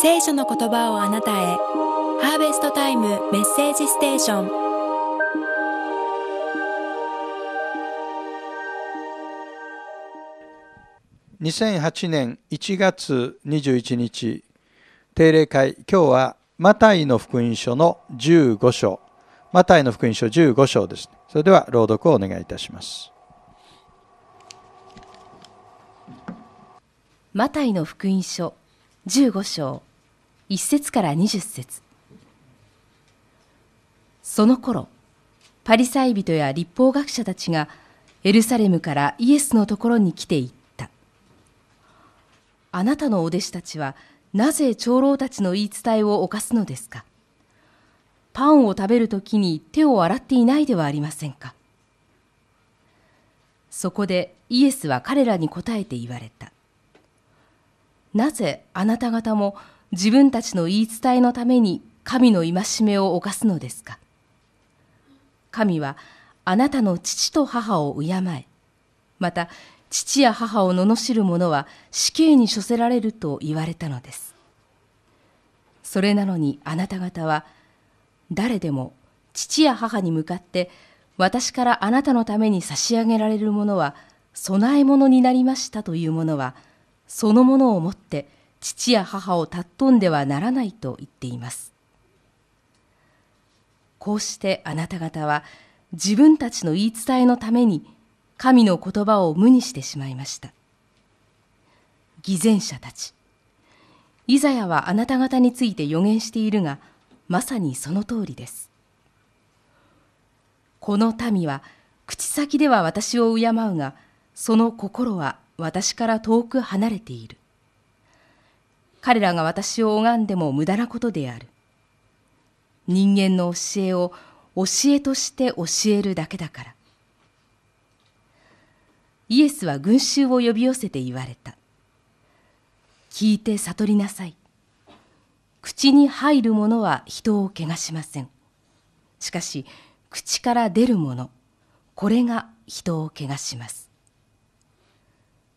聖書の言葉をあなたへハーベストタイムメッセージステーション2008年1月21日定例会今日はマタイの福音書の15章マタイの福音書15章ですそれでは朗読をお願いいたします。マタイの福音書15章1節から20節その頃パリサイ人や立法学者たちがエルサレムからイエスのところに来ていったあなたのお弟子たちはなぜ長老たちの言い伝えを犯すのですかパンを食べるときに手を洗っていないではありませんか。そこでイエスは彼らに答えて言われた。なぜあなた方も自分たちの言い伝えのために神の戒めを犯すのですか神はあなたの父と母を敬え、また父や母を罵る者は死刑に処せられると言われたのです。それなのにあなた方は誰でも父や母に向かって私からあなたのために差し上げられるものは供え物になりましたというものはそのものをもって父や母を尊んではならないと言っています。こうしてあなた方は自分たちの言い伝えのために神の言葉を無にしてしまいました。偽善者たち。イザヤはあなた方について予言しているが、まさにその通りですこの民は口先では私を敬うがその心は私から遠く離れている彼らが私を拝んでも無駄なことである人間の教えを教えとして教えるだけだからイエスは群衆を呼び寄せて言われた聞いて悟りなさい口に入るものは人を汚しません。しかし、口から出るもの、これが人を汚します。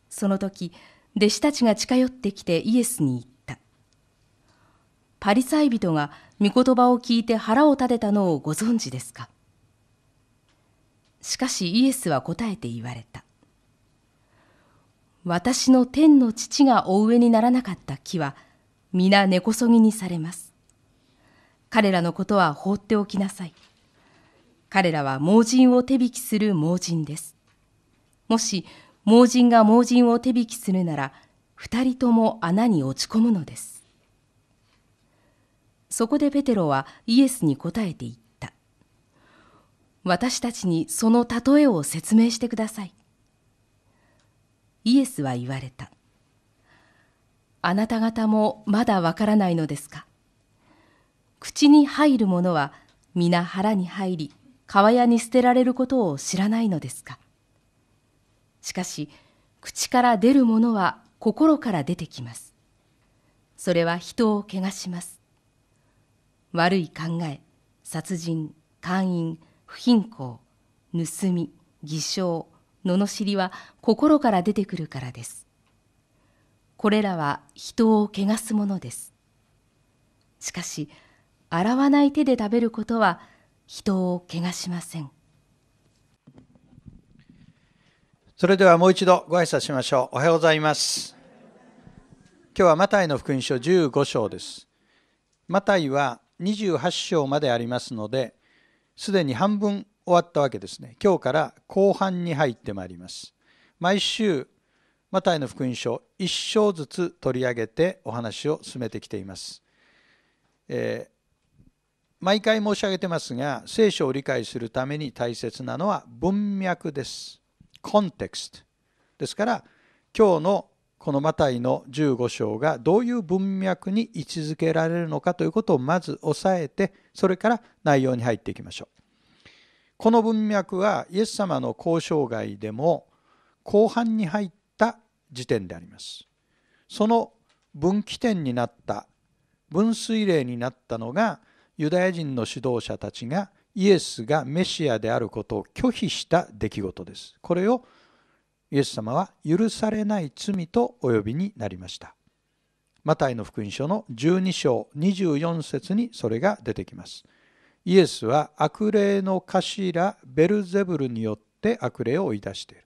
その時、弟子たちが近寄ってきてイエスに言った。パリサイ人が御言葉を聞いて腹を立てたのをご存知ですかしかしイエスは答えて言われた。私の天の父がお植えにならなかった木は、皆根こそぎにされます。彼らのことは放っておきなさい。彼らは盲人を手引きする盲人です。もし盲人が盲人を手引きするなら、二人とも穴に落ち込むのです。そこでペテロはイエスに答えて言った。私たちにその例えを説明してください。イエスは言われた。あなた方もまだわからないのですか口に入るものは皆腹に入り川屋に捨てられることを知らないのですかしかし口から出るものは心から出てきますそれは人を我します悪い考え殺人姦淫不貧困盗み偽証罵りは心から出てくるからですこれらは人を汚すものです。しかし、洗わない手で食べることは人を汚しません。それではもう一度ご挨拶しましょう。おはようございます。今日はマタイの福音書15章です。マタイは28章までありますので、すでに半分終わったわけですね。今日から後半に入ってまいります。毎週マタイの福音書1章ずつ取り上げてお話を進めてきています。えー、毎回申し上げてますが聖書を理解するために大切なのは文脈です。コンテクスト。ですから今日のこのマタイの15章がどういう文脈に位置づけられるのかということをまず押さえてそれから内容に入っていきましょう。この文脈はイエス様の交渉外でも後半に入って時点でありますその分岐点になった分水嶺になったのがユダヤ人の指導者たちがイエスがメシアであることを拒否した出来事ですこれをイエス様は許されない罪とお呼びになりましたマタイの福音書の12章24節にそれが出てきますイエスは悪霊の頭ベルゼブルによって悪霊を追い出している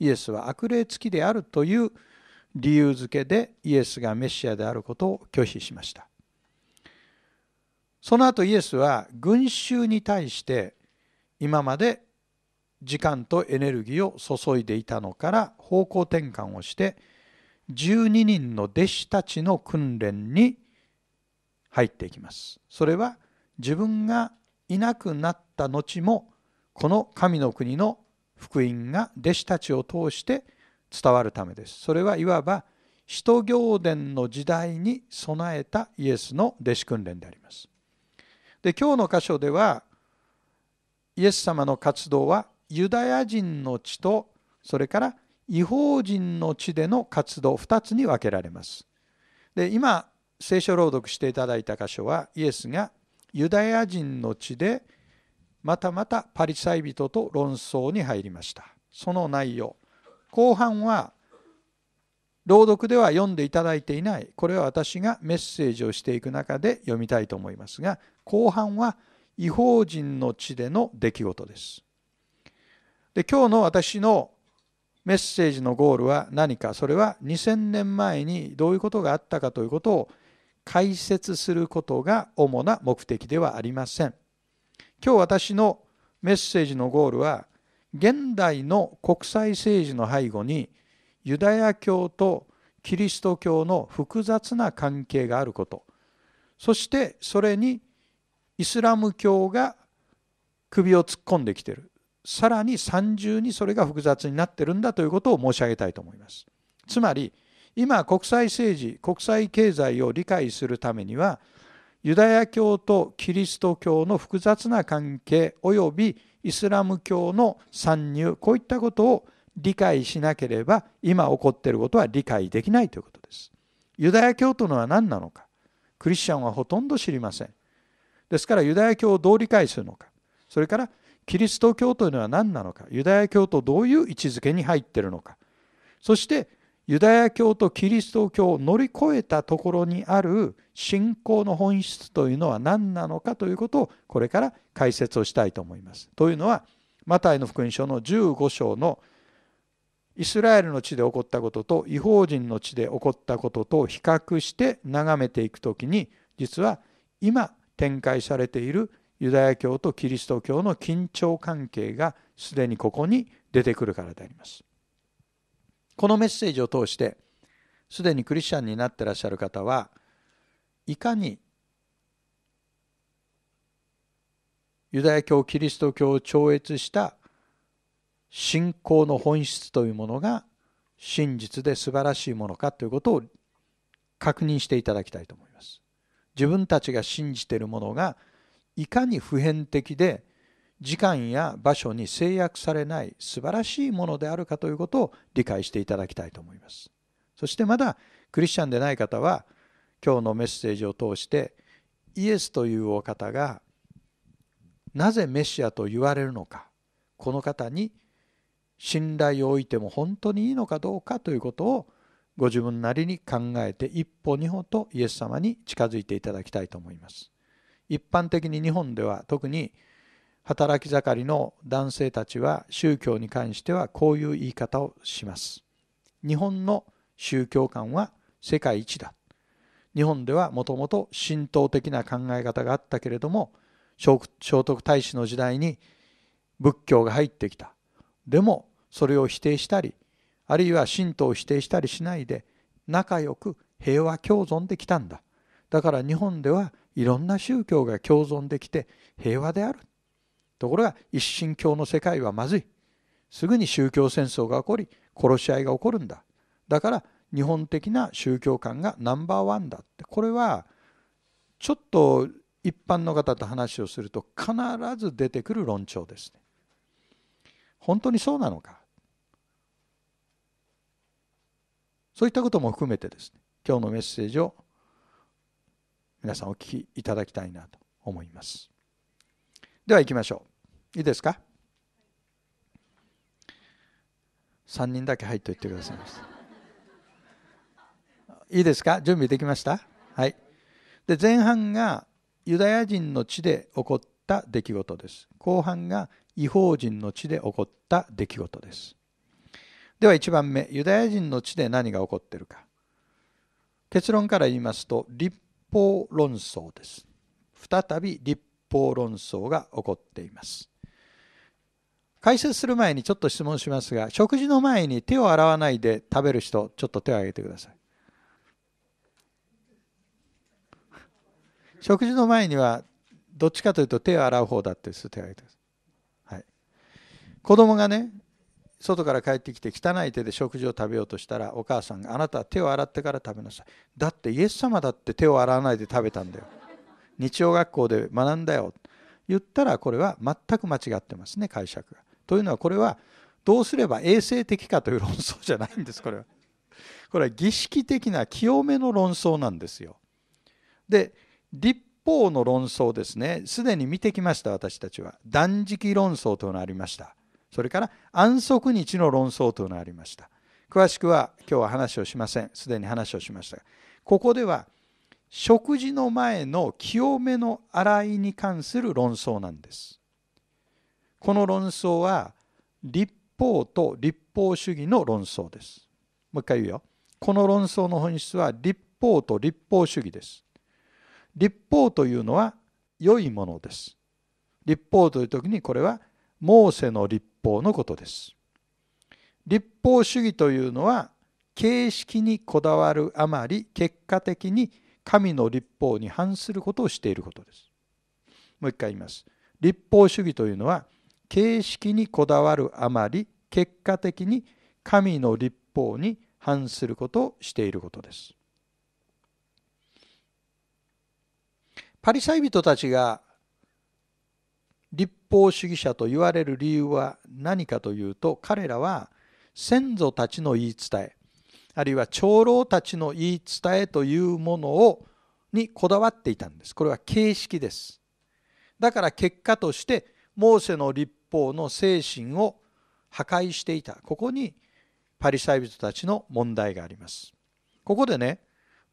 イエスは悪霊付きであるという理由付けでイエスがメシアであることを拒否しましたその後イエスは群衆に対して今まで時間とエネルギーを注いでいたのから方向転換をして12人の弟子たちの訓練に入っていきますそれは自分がいなくなった後もこの神の国の福音が弟子たちを通して伝わるためです。それはいわば使徒行伝の時代に備えたイエスの弟子訓練であります。で今日の箇所ではイエス様の活動はユダヤ人の地とそれから違法人の地での活動2つに分けられます。で今聖書朗読していただいた箇所はイエスがユダヤ人の地でまたまたパリサイ人と論争に入りましたその内容後半は朗読では読んでいただいていないこれは私がメッセージをしていく中で読みたいと思いますが後半は違法人の地での出来事ですで今日の私のメッセージのゴールは何かそれは2000年前にどういうことがあったかということを解説することが主な目的ではありません。今日私のメッセージのゴールは現代の国際政治の背後にユダヤ教とキリスト教の複雑な関係があることそしてそれにイスラム教が首を突っ込んできてるさらに三重にそれが複雑になってるんだということを申し上げたいと思います。つまり今国際政治国際経済を理解するためにはユダヤ教とキリスト教の複雑な関係及びイスラム教の参入こういったことを理解しなければ今起こっていることは理解できないということです。ユダヤ教というのは何なのかクリスチャンはほとんど知りません。ですからユダヤ教をどう理解するのかそれからキリスト教というのは何なのかユダヤ教とどういう位置づけに入っているのかそしてユダヤ教とキリスト教を乗り越えたところにある信仰の本質というのは何なのかということをこれから解説をしたいと思います。というのはマタイの福音書の15章のイスラエルの地で起こったことと違法人の地で起こったことと比較して眺めていく時に実は今展開されているユダヤ教とキリスト教の緊張関係がすでにここに出てくるからであります。このメッセージを通してすでにクリスチャンになってらっしゃる方はいかにユダヤ教キリスト教を超越した信仰の本質というものが真実で素晴らしいものかということを確認していただきたいと思います。自分たちが信じているものがいかに普遍的で時間や場所に制約されない素晴らしいものであるかということを理解していただきたいと思います。そしてまだクリスチャンでない方は今日のメッセージを通してイエスというお方がなぜメシアと言われるのかこの方に信頼を置いても本当にいいのかどうかということをご自分なりに考えて一歩二歩とイエス様に近づいていただきたいと思います。一般的に日本では特に働き盛りの男性たちは宗教に関してはこういう言い方をします日本の宗教観は世界一だ日本ではもともと神道的な考え方があったけれども聖徳太子の時代に仏教が入ってきたでもそれを否定したりあるいは神道を否定したりしないで仲良く平和共存できたんだだから日本ではいろんな宗教が共存できて平和であるところが一神教の世界はまずいすぐに宗教戦争が起こり殺し合いが起こるんだだから日本的な宗教観がナンバーワンだってこれはちょっと一般の方と話をすると必ず出てくる論調ですね。本当にそうなのかそういったことも含めてですね今日のメッセージを皆さんお聞きいただきたいなと思います。では行きましょう。いいですか3人だけ入っといてくださいましたいいですか準備できましたはいで前半がユダヤ人の地で起こった出来事です後半が違法人の地で起こった出来事ですでは1番目ユダヤ人の地で何が起こっているか結論から言いますと立法論争です再び立法論争が起こっています解説する前にちょっと質問しますが食事の前に手を洗わないで食べる人ちょっと手を挙げてください食事の前にはどっちかというと手を洗う方だって手を挙げてください、はい、子供がね外から帰ってきて汚い手で食事を食べようとしたらお母さんがあなたは手を洗ってから食べなさいだってイエス様だって手を洗わないで食べたんだよ日曜学校で学んだよ言ったらこれは全く間違ってますね解釈がというのはこれはどうすれば衛生的かという論争じゃないんですこれは。これは儀式的な清めの論争なんですよ。で立法の論争ですねすでに見てきました私たちは断食論争というのがありましたそれから安息日の論争というのがありました詳しくは今日は話をしませんすでに話をしましたがここでは食事の前の清めの洗いに関する論争なんですこの論争は立法と立法主義の論争です。もう一回言うよ。この論争の本質は立法と立法主義です。立法というのは良いものです。立法という時にこれはモーセの立法のことです。立法主義というのは形式にこだわるあまり結果的に神の立法に反することをしていることです。もう一回言います。立法主義というのは形式にこだわるあまり結果的に神の立法に反することをしていることです。パリサイ人たちが立法主義者と言われる理由は何かというと彼らは先祖たちの言い伝えあるいは長老たちの言い伝えというものをにこだわっていたんですこれは形式ですだから結果としてモーセの立方の精神を破壊していたここにパリサイ人たちの問題がありますここでね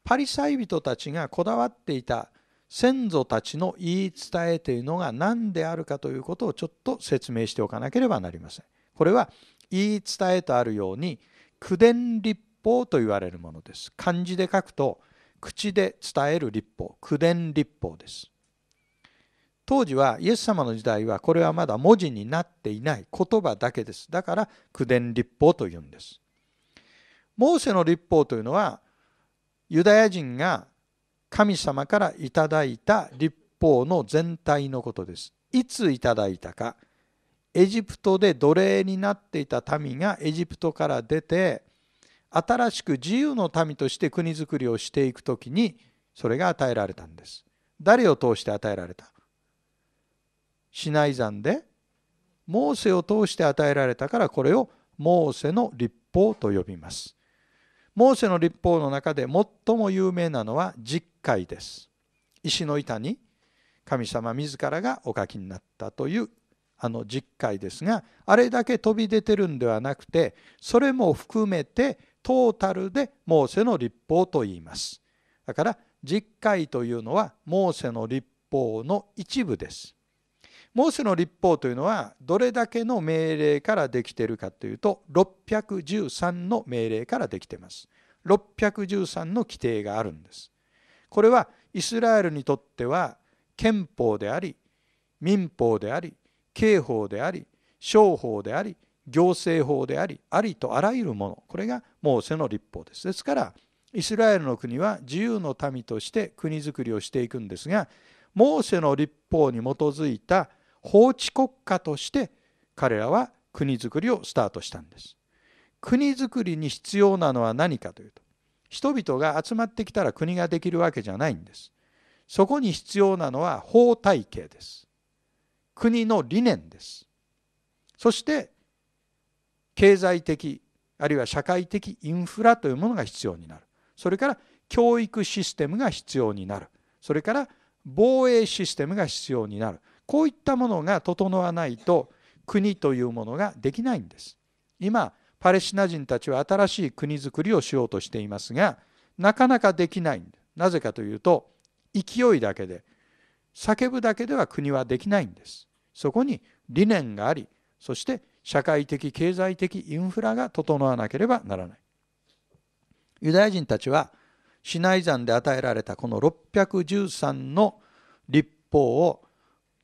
パリサイ人たちがこだわっていた先祖たちの言い伝えというのが何であるかということをちょっと説明しておかなければなりませんこれは言い伝えとあるように口伝立法と言われるものです漢字で書くと口で伝える立法口伝立法です当時はイエス様の時代はこれはまだ文字になっていない言葉だけですだから口伝立法というんですモーセの立法というのはユダヤ人が神様からいただいた立法の全体のことですいついただいたかエジプトで奴隷になっていた民がエジプトから出て新しく自由の民として国づくりをしていく時にそれが与えられたんです誰を通して与えられたシナイ山でモーセを通して与えられたからこれをモーセの立法と呼びます。モーセの立法の中で最も有名なのは実戒です。石の板に神様自らがお書きになったというあの実戒ですがあれだけ飛び出てるんではなくてそれも含めてトータルでモーセの立法と言います。だから実戒というのはモーセの立法の一部です。モーセの立法というのはどれだけの命令からできているかというと613の命令からできています613の規定があるんですこれはイスラエルにとっては憲法であり民法であり刑法であり商法であり行政法でありありとあらゆるものこれがモーセの立法ですですからイスラエルの国は自由の民として国づくりをしていくんですがモーセの立法に基づいた法治国家として彼らは国づくりをスタートしたんです。国づくりに必要なのは何かというと人々が集まってきたら国ができるわけじゃないんです。そこに必要なのは法体系です。国の理念です。そして経済的あるいは社会的インフラというものが必要になる。それから教育システムが必要になる。それから防衛システムが必要になる。こういったものが整わないと国というものができないんです今パレスチナ人たちは新しい国づくりをしようとしていますがなかなかできないなぜかというと勢いだけで叫ぶだけでは国はできないんですそこに理念がありそして社会的経済的インフラが整わなければならないユダヤ人たちはシナイ山で与えられたこの613の立法を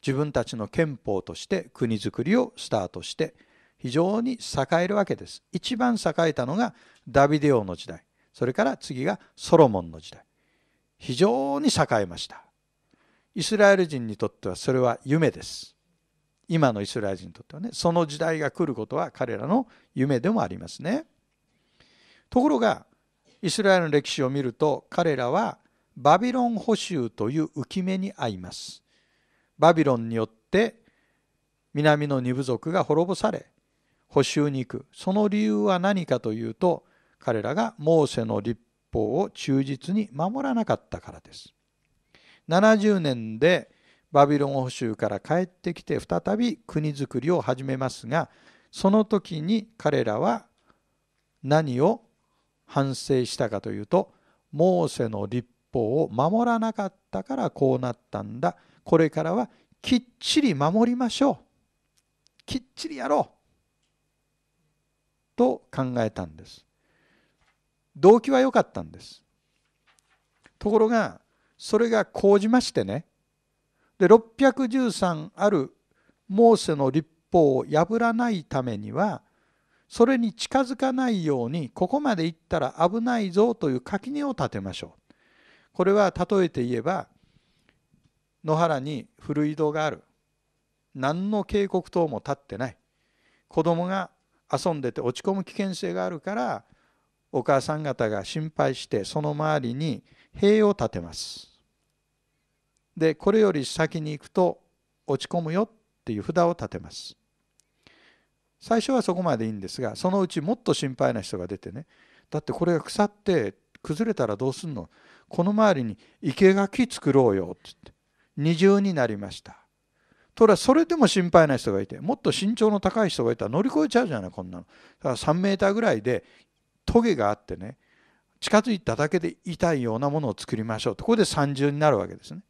自分たちの憲法として国づくりをスタートして非常に栄えるわけです。一番栄えたのがダビデ王の時代それから次がソロモンの時代非常に栄えました。イスラエル人にとってはそれは夢です。今のイスラエル人にとってはねその時代が来ることは彼らの夢でもありますね。ところがイスラエルの歴史を見ると彼らはバビロン捕囚という浮き目に遭います。バビロンによって南の二部族が滅ぼされ補修に行くその理由は何かというと彼らがモーセの立法を忠実に守らなかったからです70年でバビロン捕囚から帰ってきて再び国づくりを始めますがその時に彼らは何を反省したかというとモーセの立法を守らなかったからこうなったんだこれからはきっちり守りましょうきっちりやろうと考えたんです動機は良かったんですところがそれが高じましてねで613あるモーセの立法を破らないためにはそれに近づかないようにここまで行ったら危ないぞという垣根を立てましょうこれは例えて言えば野原に古井戸がある何の警告等も立ってない子供が遊んでて落ち込む危険性があるからお母さん方が心配してその周りに塀を立てますでこれより先に行くと落ち込むよっていう札を立てます最初はそこまでいいんですがそのうちもっと心配な人が出てねだってこれが腐って崩れたらどうすんのこの周りに生垣作ろうよって言って二重になりましたところがそれでも心配な人がいてもっと身長の高い人がいたら乗り越えちゃうじゃないこんなのだから3メーターぐらいでトゲがあってね近づいただけで痛いようなものを作りましょうとここで三重になるわけですね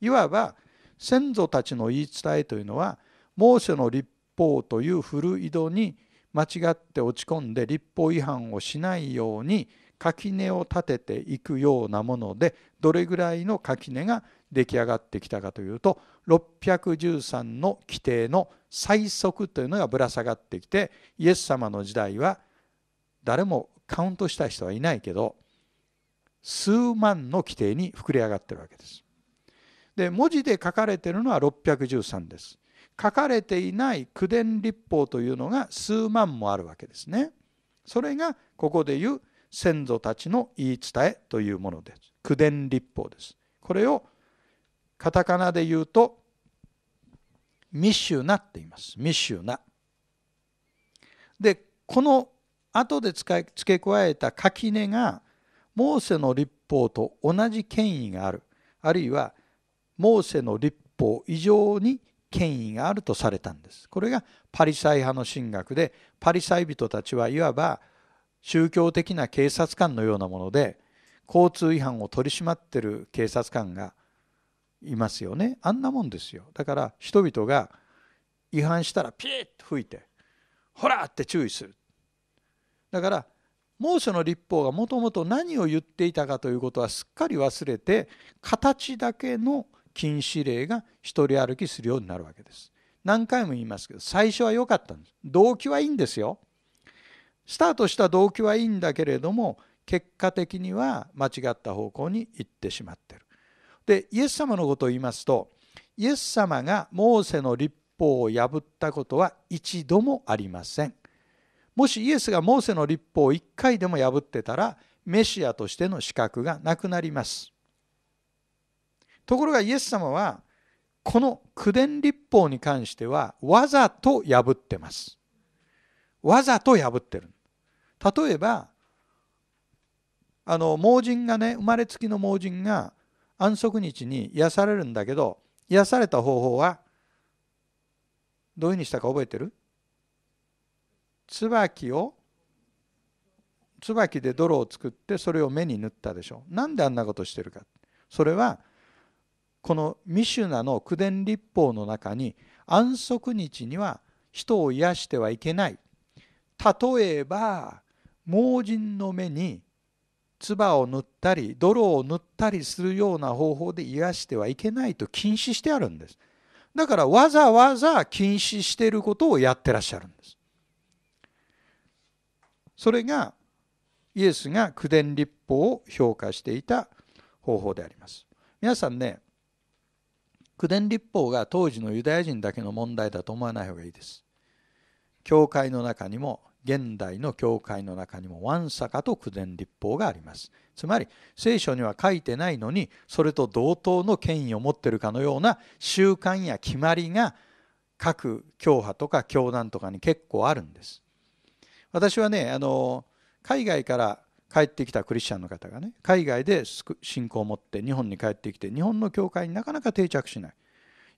いわば先祖たちの言い伝えというのはモーセの立法という古井戸に間違って落ち込んで立法違反をしないように垣根を立てていくようなものでどれぐらいの垣根が出来上がってきたかというと613の規定の最速というのがぶら下がってきてイエス様の時代は誰もカウントした人はいないけど数万の規定に膨れ上がってるわけです。で文字で書かれてるのは613です。書かれていない口伝立法というのが数万もあるわけですね。それがここでいう先祖たちの言い伝えというものです。伝立法です。これをカタカナで言うとミシュナって言いますミシュナでこの後で付け加えた垣根がモーセの立法と同じ権威があるあるいはモーセの立法以上に権威があるとされたんですこれがパリサイ派の神学でパリサイ人たちはいわば宗教的な警察官のようなもので交通違反を取り締まってる警察官がいますよねあんなもんですよだから人々が違反したらピーッと吹いて「ほら!」って注意するだから猛暑の立法がもともと何を言っていたかということはすっかり忘れて形だけの禁止令が一人歩きするようになるわけです。何回も言いますけど最初は良かったんです。動機はいいんですよ。スタートした動機はいいんだけれども結果的には間違った方向に行ってしまってでイエス様のことを言いますとイエス様がモーセの立法を破ったことは一度もありませんもしイエスがモーセの立法を一回でも破ってたらメシアとしての資格がなくなりますところがイエス様はこの口伝立法に関してはわざと破ってますわざと破ってる例えばあの盲人がね生まれつきの盲人が安息日に癒されるんだけど癒された方法はどういうふうにしたか覚えてる椿を椿で泥を作ってそれを目に塗ったでしょなんであんなことしてるかそれはこのミシュナの口伝立法の中に安息日には人を癒してはいけない例えば盲人の目に唾を塗ったり泥を塗ったりするような方法で癒してはいけないと禁止してあるんですだからわざわざ禁止していることをやってらっしゃるんですそれがイエスが口伝立法を評価していた方法であります皆さんね口伝立法が当時のユダヤ人だけの問題だと思わない方がいいです教会の中にも現代の教会の中にもわんさかと苦伝立法がありますつまり聖書には書いてないのにそれと同等の権威を持ってるかのような習慣や決まりが各教派とか教団とかに結構あるんです私はねあの海外から帰ってきたクリスチャンの方がね海外で信仰を持って日本に帰ってきて日本の教会になかなか定着しない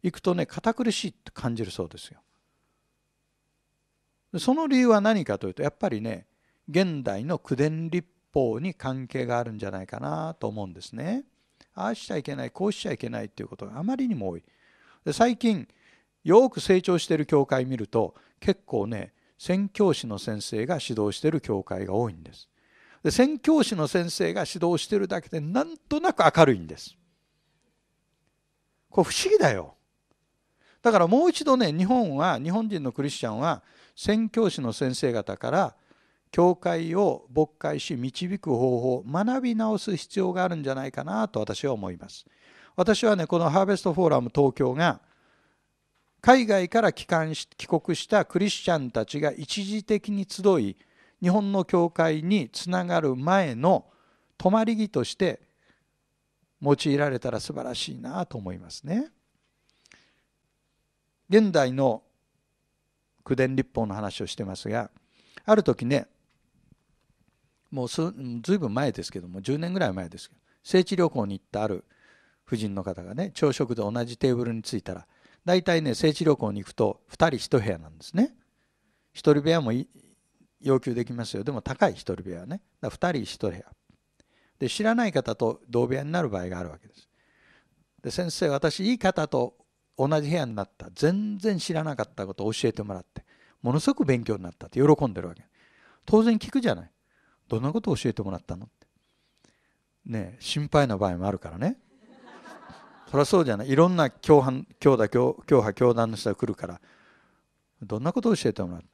行くとね堅苦しいって感じるそうですよその理由は何かというとやっぱりね現代の口伝立法に関係があるんじゃないかなと思うんですね。ああしちゃいけないこうしちゃいけないっていうことがあまりにも多い。で最近よく成長してる教会見ると結構ね宣教師の先生が指導してる教会が多いんです。で宣教師の先生が指導してるだけでなんとなく明るいんです。これ不思議だよ。だからもう一度ね日本は日本人のクリスチャンは宣教師の先生方から教会を牧会し導く方法を学び直す必要があるんじゃないかなと私は思います。私はねこのハーベストフォーラム東京が海外から帰還し帰国したクリスチャンたちが一時的に集い日本の教会につながる前の泊まり木として用いられたら素晴らしいなと思いますね。現代の口伝立法の話をしてますがある時ねもうずいぶん前ですけども10年ぐらい前ですけど聖地旅行に行ったある夫人の方がね朝食で同じテーブルに着いたら大体ね聖地旅行に行くと2人1部屋なんですね1人部屋も要求できますよでも高い1人部屋ねだ2人1部屋で知らない方と同部屋になる場合があるわけですで先生私いい方と同じ部屋になった全然知らなかったことを教えてもらってものすごく勉強になったって喜んでるわけ当然聞くじゃないどんなことを教えてもらったのってね心配な場合もあるからねそりゃそうじゃないいろんな教派教だ教派教団の人が来るからどんなことを教えてもらった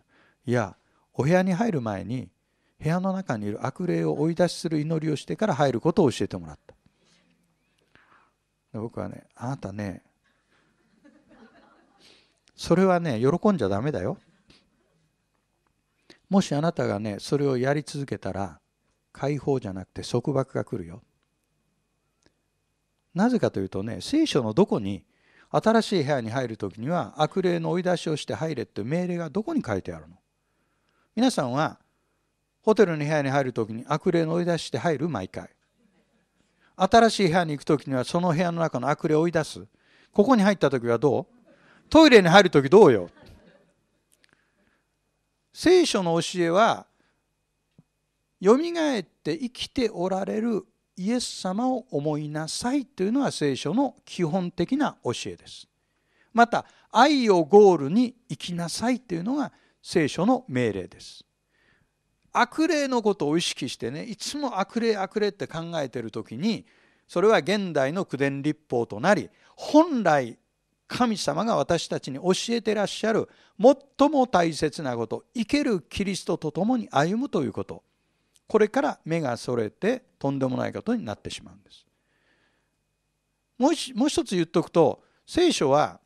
いやお部屋に入る前に部屋の中にいる悪霊を追い出しする祈りをしてから入ることを教えてもらった僕はねあなたねそれはね喜んじゃダメだよもしあなたがねそれをやり続けたら解放じゃなくて束縛が来るよなぜかというとね聖書のどこに新しい部屋に入る時には悪霊の追い出しをして入れって命令がどこに書いてあるの皆さんはホテルの部屋に入る時に悪霊の追い出して入る毎回新しい部屋に行く時にはその部屋の中の悪霊を追い出すここに入った時はどうトイレに入る時どうよ聖書の教えはよみがえって生きておられるイエス様を思いなさいというのは聖書の基本的な教えです。また愛をゴールに生きなさいというのが聖書の命令です。悪霊のことを意識してねいつも悪霊悪霊って考えてる時にそれは現代の口伝立法となり本来神様が私たちに教えてらっしゃる最も大切なこと生けるキリストと共に歩むということこれから目がそれてとんでもないことになってしまうんです。もうもう一つ言っとくと聖書は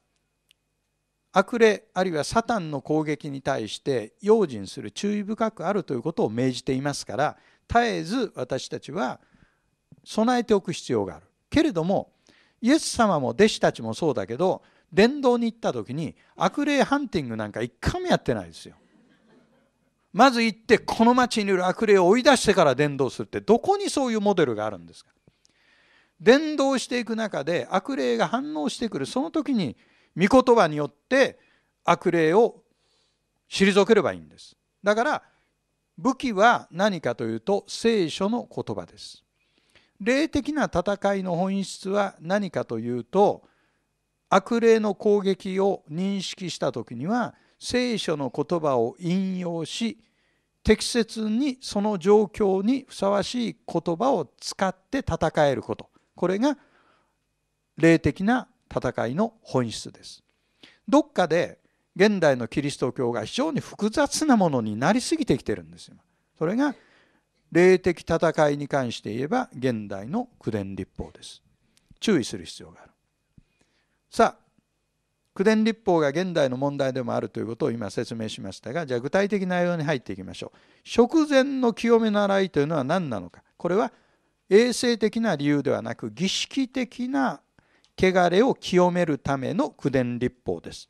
悪霊あるいはサタンの攻撃に対して用心する注意深くあるということを命じていますから絶えず私たちは備えておく必要があるけれどもイエス様も弟子たちもそうだけど伝道に行った時に悪霊ハンティングなんか一回もやってないですよ。まず行ってこの町にいる悪霊を追い出してから伝道するってどこにそういうモデルがあるんですか伝道していく中で悪霊が反応してくるその時に御言葉によって悪霊を退ければいいんですだから武器は何かというと聖書の言葉です霊的な戦いの本質は何かというと悪霊の攻撃を認識した時には聖書の言葉を引用し適切にその状況にふさわしい言葉を使って戦えることこれが霊的な戦いの本質です。どっかで現代のキリスト教が非常に複雑なものになりすぎてきてるんですよ。それが霊的戦いに関して言えば現代の口伝立法です注意する必要があるさあ口伝立法が現代の問題でもあるということを今説明しましたがじゃあ具体的内容に入っていきましょう食前の清め習いというのは何なのかこれは衛生的な理由ではなく儀式的な汚れを清めるための口伝立法です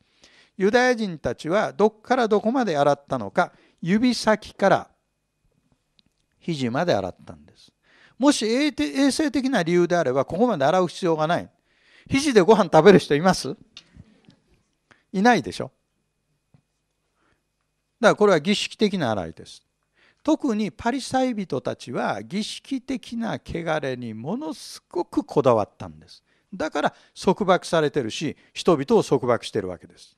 ユダヤ人たちはどこからどこまで洗ったのか指先から肘まで洗ったんです。もし衛生的な理由であれば、ここまで洗う必要がない。肘でご飯食べる人いますいないでしょ。だからこれは儀式的な洗いです。特にパリサイ人たちは儀式的な汚れにものすごくこだわったんです。だから束縛されてるし人々を束縛してるわけです。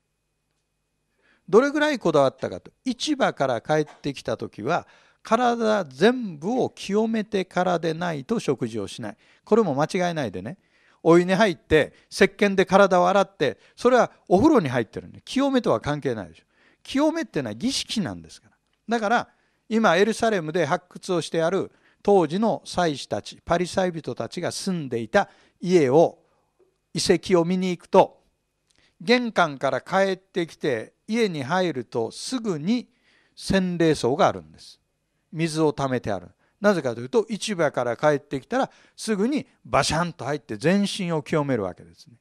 どれぐらいこだわったかと市場から帰ってきた時は体全部を清めてからでないと食事をしないこれも間違いないでねお湯に入って石鹸で体を洗ってそれはお風呂に入ってるんで清めとは関係ないでしょ清めっていうのは儀式なんですからだから今エルサレムで発掘をしてある当時の祭司たちパリサイ人たちが住んでいた家を遺跡を見に行くと玄関から帰ってきて家に入るとすぐに洗礼槽があるんです水を貯めてあるなぜかというと市場から帰ってきたらすぐにバシャンと入って全身を清めるわけですね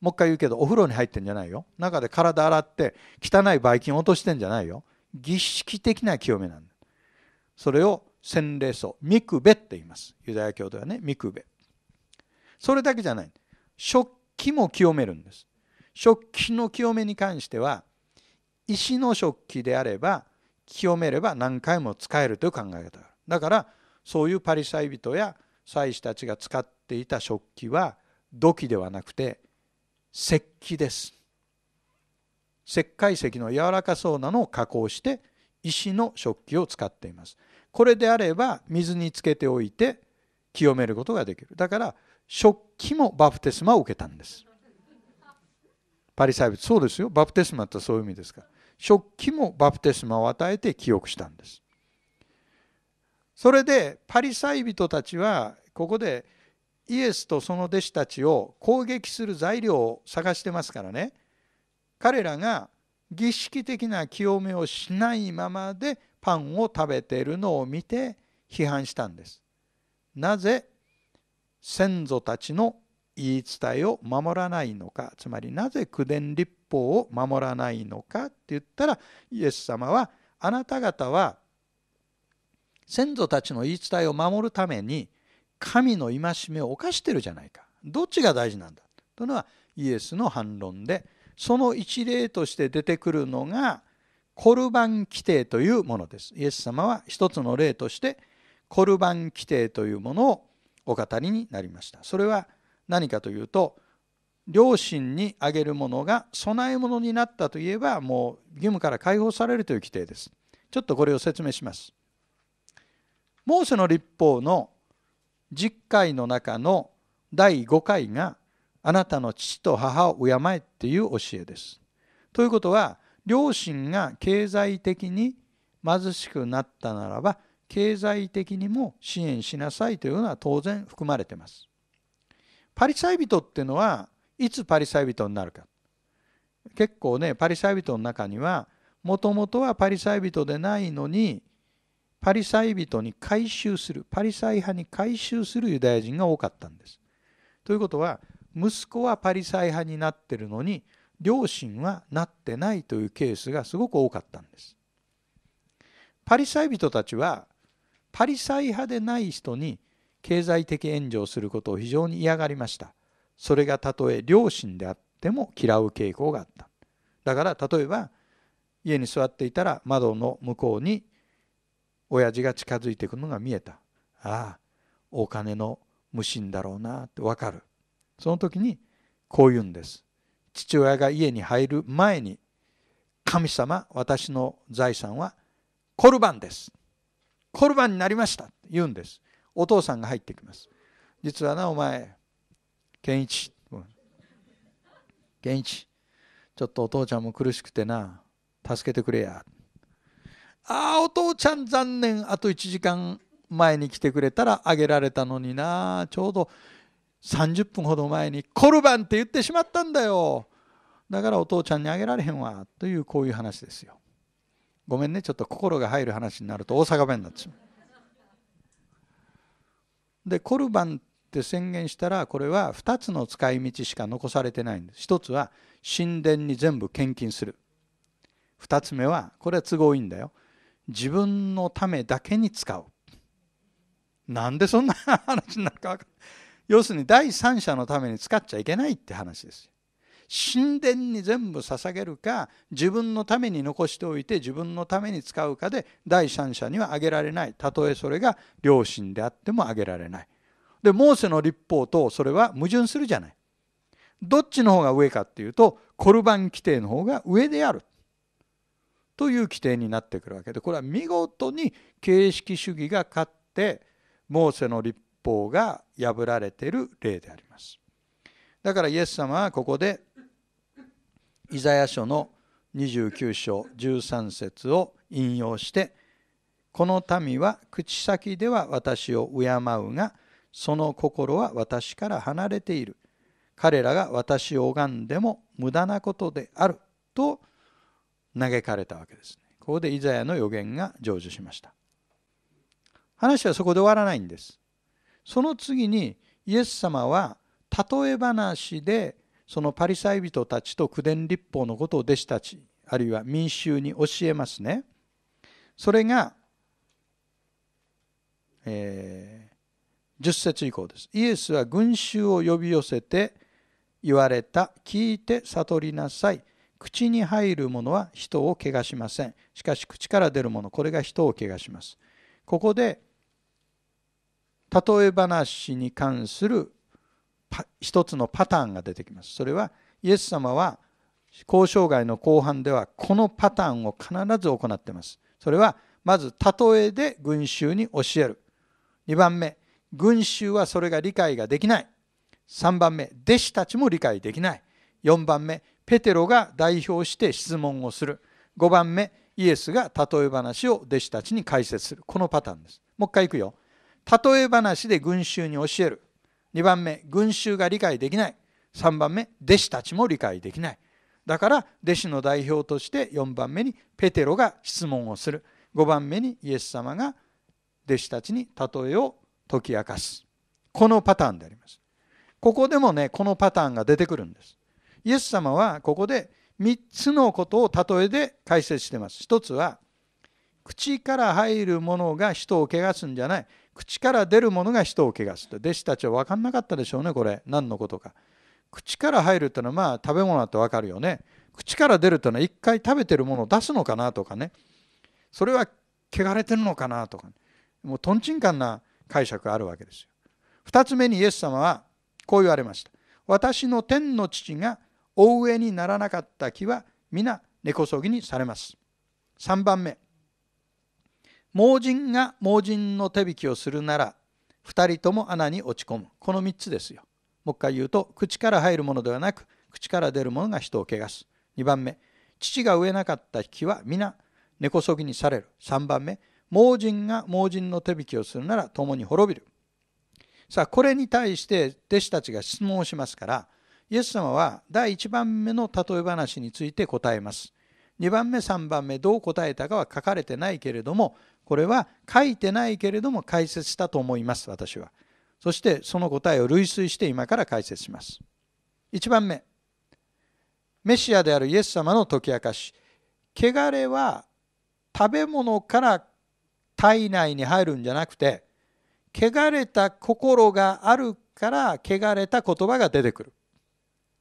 もう一回言うけどお風呂に入ってんじゃないよ中で体洗って汚いばい菌落としてんじゃないよ儀式的な清めなんだそれを洗礼草ミクベって言いますユダヤ教ではねミクベそれだけじゃない食器も清めるんです食器の清めに関しては石の食器であれば清めれば何回も使えるという考え方だからそういうパリサイ人や祭司たちが使っていた食器は土器ではなくて石器です石灰石の柔らかそうなのを加工して石の食器を使っていますこれであれば水につけておいて清めることができるだから食器もバプテスマを受けたんですパリサイ人そうですよバプテスマってそういう意味ですから食器もバプテスマを与えて記憶したんです。それでパリサイ人たちはここでイエスとその弟子たちを攻撃する材料を探してますからね彼らが儀式的な清めをしないままでパンを食べているのを見て批判したんです。なぜ先祖たちの言い伝えを守らないのかつまりなぜ口伝立法を守らないのかって言ったらイエス様はあなた方は先祖たちの言い伝えを守るために神の戒めを犯してるじゃないかどっちが大事なんだというのはイエスの反論でその一例として出てくるのがコルバン規定というものです。イエス様は一つの例としてコルバン規定というものをお語りになりました。それは何かというと両親にあげるものが供え物になったといえばもう義務から解放されるという規定ですちょっとこれを説明しますモーセの立法の10回の中の第5回があなたの父と母を敬えっていう教えですということは両親が経済的に貧しくなったならば経済的にも支援しなさいというのは当然含まれてますパリサイ人っていうのはいつパリサイ人になるか結構ねパリサイ人の中にはもともとはパリサイ人でないのにパリサイ人に改宗するパリサイ派に改宗するユダヤ人が多かったんです。ということは息子はパリサイ派になってるのに両親はなってないというケースがすごく多かったんです。パリサイ人たちはパリサイ派でない人に経済的援助をすることを非常に嫌がりました。それがたとえ両親であっても嫌う傾向があっただから例えば家に座っていたら窓の向こうに親父が近づいてくるのが見えたああお金の無心だろうなって分かるその時にこう言うんです父親が家に入る前に神様私の財産はコルバンですコルバンになりましたって言うんですお父さんが入ってきます実はなお前健一健一ちょっとお父ちゃんも苦しくてな助けてくれやああお父ちゃん残念あと1時間前に来てくれたらあげられたのになちょうど30分ほど前に「コルバン」って言ってしまったんだよだからお父ちゃんにあげられへんわというこういう話ですよごめんねちょっと心が入る話になると大阪弁になっちゃうでコルバンって宣言したらこれは2つの使い道しか残されてないんです一つは神殿に全部献金する2つ目はこれは都合いいんだよ自分のためだけに使うなんでそんな話になるか分かんない要するに第三者のために使っちゃいけないって話です神殿に全部捧げるか自分のために残しておいて自分のために使うかで第三者にはあげられないたとえそれが両親であってもあげられないでモーセの立法とそれは矛盾するじゃないどっちの方が上かっていうとコルバン規定の方が上であるという規定になってくるわけでこれは見事に形式主義が勝ってモーセの立法が破られている例でありますだからイエス様はここでイザヤ書の29章13節を引用してこの民は口先では私を敬うがその心は私から離れている。彼らが私を拝んでも無駄なことであると嘆かれたわけです、ね。ここでイザヤの予言が成就しました。話はそこで終わらないんです。その次にイエス様は例え話でそのパリサイ人たちと口伝立法のことを弟子たちあるいは民衆に教えますね。それが、えー10節以降です。イエスは群衆を呼び寄せて言われた。聞いて悟りなさい。口に入るものは人を怪我しません。しかし口から出るもの、これが人を怪我します。ここで、例え話に関する一つのパターンが出てきます。それは、イエス様は交渉外の後半ではこのパターンを必ず行ってます。それは、まず例えで群衆に教える。2番目、群衆はそれが理解ができない3番目弟子たちも理解できない4番目ペテロが代表して質問をする5番目イエスが例え話を弟子たちに解説するこのパターンですもう一回いくよ例え話で群衆に教える2番目群衆が理解できない3番目弟子たちも理解できないだから弟子の代表として4番目にペテロが質問をする5番目にイエス様が弟子たちに例えを解き明かすこのパターンでありますここでもねこのパターンが出てくるんですイエス様はここで3つのことを例えで解説してます1つは口から入るものが人を汚すんじゃない口から出るものが人を汚すと弟子たちは分かんなかったでしょうねこれ何のことか口から入るというのはまあ食べ物だって分かるよね口から出るというのは1回食べてるものを出すのかなとかねそれは汚れてるのかなとか、ね、もうとんちんかんな解釈があるわけですよ。二つ目にイエス様はこう言われました。私の天の父がお上にならなかった木は皆根こそぎにされます。3番目。盲人が盲人の手引きをするなら2人とも穴に落ち込む。この3つですよ。もう一回言うと口から入るものではなく口から出るものが人を汚す。2番目。父が植えなかった木は皆根こそぎにされる。3番目。盲人が盲人の手引きをするなら共に滅びる。さあこれに対して弟子たちが質問をしますからイエス様は第1番目の例え話について答えます。2番目3番目どう答えたかは書かれてないけれどもこれは書いてないけれども解説したと思います私は。そしてその答えを類推して今から解説します。1番目メシアであるイエス様の解き明かし。汚れは食べ物から体内に入るんじゃなくて汚れた心があるから汚れた言葉が出てくる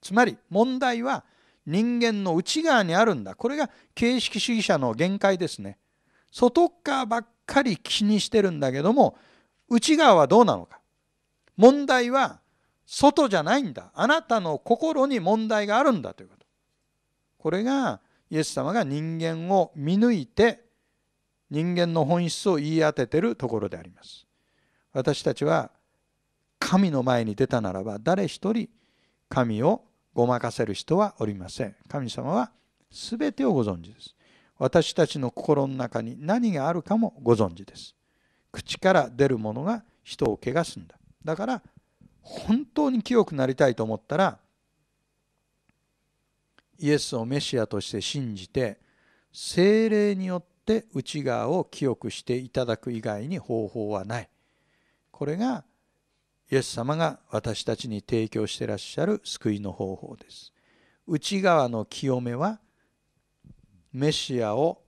つまり問題は人間の内側にあるんだこれが形式主義者の限界ですね外側ばっかり気にしてるんだけども内側はどうなのか問題は外じゃないんだあなたの心に問題があるんだということこれがイエス様が人間を見抜いて人間の本質を言い当ててるところであります。私たちは神の前に出たならば誰一人神をごまかせる人はおりません。神様は全てをご存知です。私たちの心の中に何があるかもご存知です。口から出るものが人を汚すんだ。だから本当に清くなりたいと思ったらイエスをメシアとして信じて精霊によってって内側を清くしていただく以外に方法はないこれがイエス様が私たちに提供してらっしゃる救いの方法です内側の清めはメシアを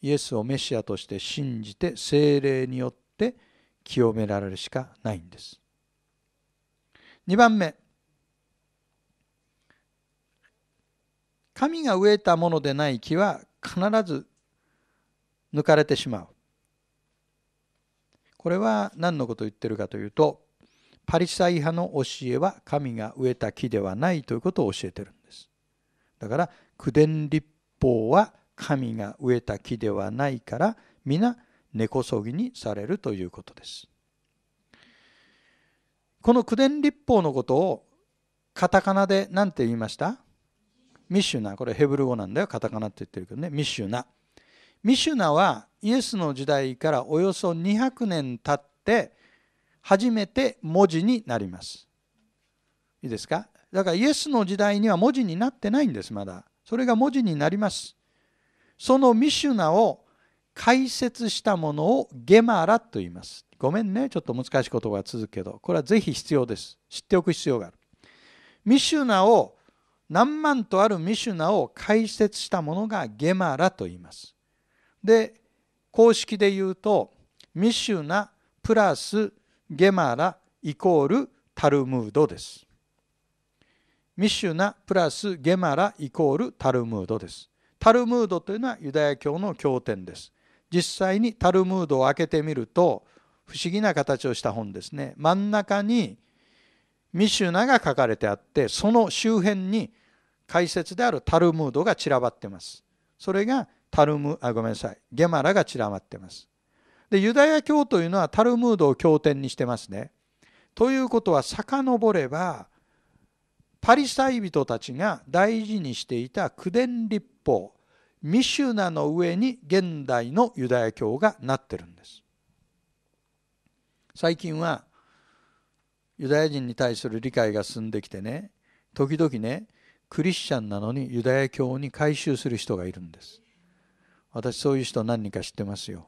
イエスをメシアとして信じて精霊によって清められるしかないんです2番目神が植えたものでない木は必ず抜かれてしまうこれは何のことを言ってるかというとパリサイ派の教えは神が植えた木ではないということを教えてるんですだから口伝立法は神が植えた木ではないから皆根こそぎにされるということですこの口伝立法のことをカタカナで何て言いましたミシュナこれヘブル語なんだよカタカナって言ってるけどねミシュナミシュナはイエスの時代からおよそ200年経って初めて文字になります。いいですかだからイエスの時代には文字になってないんですまだ。それが文字になります。そのミシュナを解説したものをゲマラと言います。ごめんねちょっと難しい言葉が続くけどこれはぜひ必要です。知っておく必要がある。ミシュナを何万とあるミシュナを解説したものがゲマラと言います。で公式で言うとミシュナプラスゲマライコールタルムードです。ミシュナプラスゲマライコールタルムードです。タルムードというのはユダヤ教の経典です。実際にタルムードを開けてみると不思議な形をした本ですね。真ん中にミシュナが書かれてあってその周辺に解説であるタルムードが散らばってます。それがタルムあごめんなさいゲマラが散らまってますでユダヤ教というのはタルムードを経典にしてますねということは遡ればパリサイ人たちが大事にしていた口伝立法ミシュナの上に現代のユダヤ教がなってるんです最近はユダヤ人に対する理解が進んできてね時々ねクリスチャンなのにユダヤ教に改宗する人がいるんです私そういう人何人か知ってますよ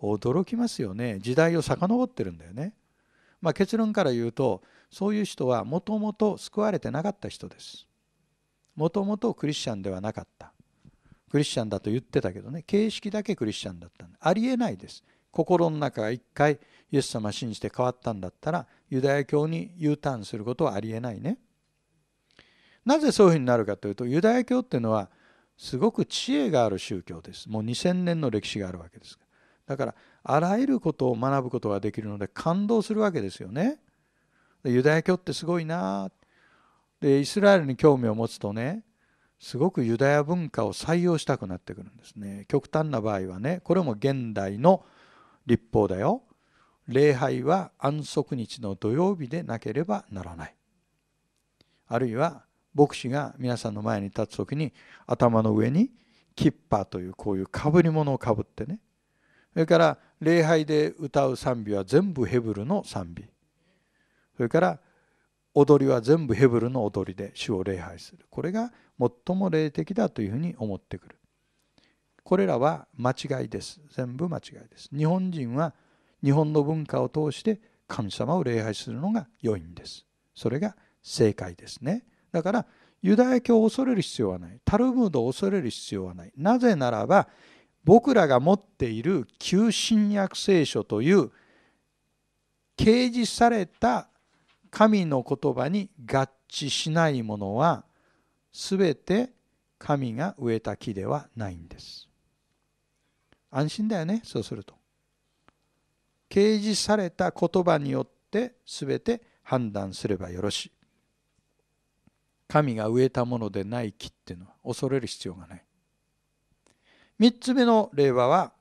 驚きますよね時代を遡ってるんだよね、まあ、結論から言うとそういう人はもともと救われてなかった人ですもともとクリスチャンではなかったクリスチャンだと言ってたけどね形式だけクリスチャンだったありえないです心の中が一回イエス様信じて変わったんだったらユダヤ教に U ターンすることはありえないねなぜそういうふうになるかというとユダヤ教っていうのはすごく知恵がある宗教ですもう2000年の歴史があるわけですだからあらゆることを学ぶことができるので感動するわけですよねユダヤ教ってすごいなでイスラエルに興味を持つとねすごくユダヤ文化を採用したくなってくるんですね極端な場合はねこれも現代の立法だよ礼拝は安息日の土曜日でなければならないあるいは牧師が皆さんの前に立つ時に頭の上にキッパーというこういうかぶり物をかぶってねそれから礼拝で歌う賛美は全部ヘブルの賛美それから踊りは全部ヘブルの踊りで主を礼拝するこれが最も霊的だというふうに思ってくるこれらは間違いです全部間違いです日本人は日本の文化を通して神様を礼拝するのが良いんですそれが正解ですね。だからユダヤ教を恐れる必要はないタルムードを恐れる必要はないなぜならば僕らが持っている旧新約聖書という掲示された神の言葉に合致しないものは全て神が植えた木ではないんです。安心だよねそうすると。掲示された言葉によって全て判断すればよろしい。神が植えたものでない木っていうのは恐れる必要がない3つ目の令和は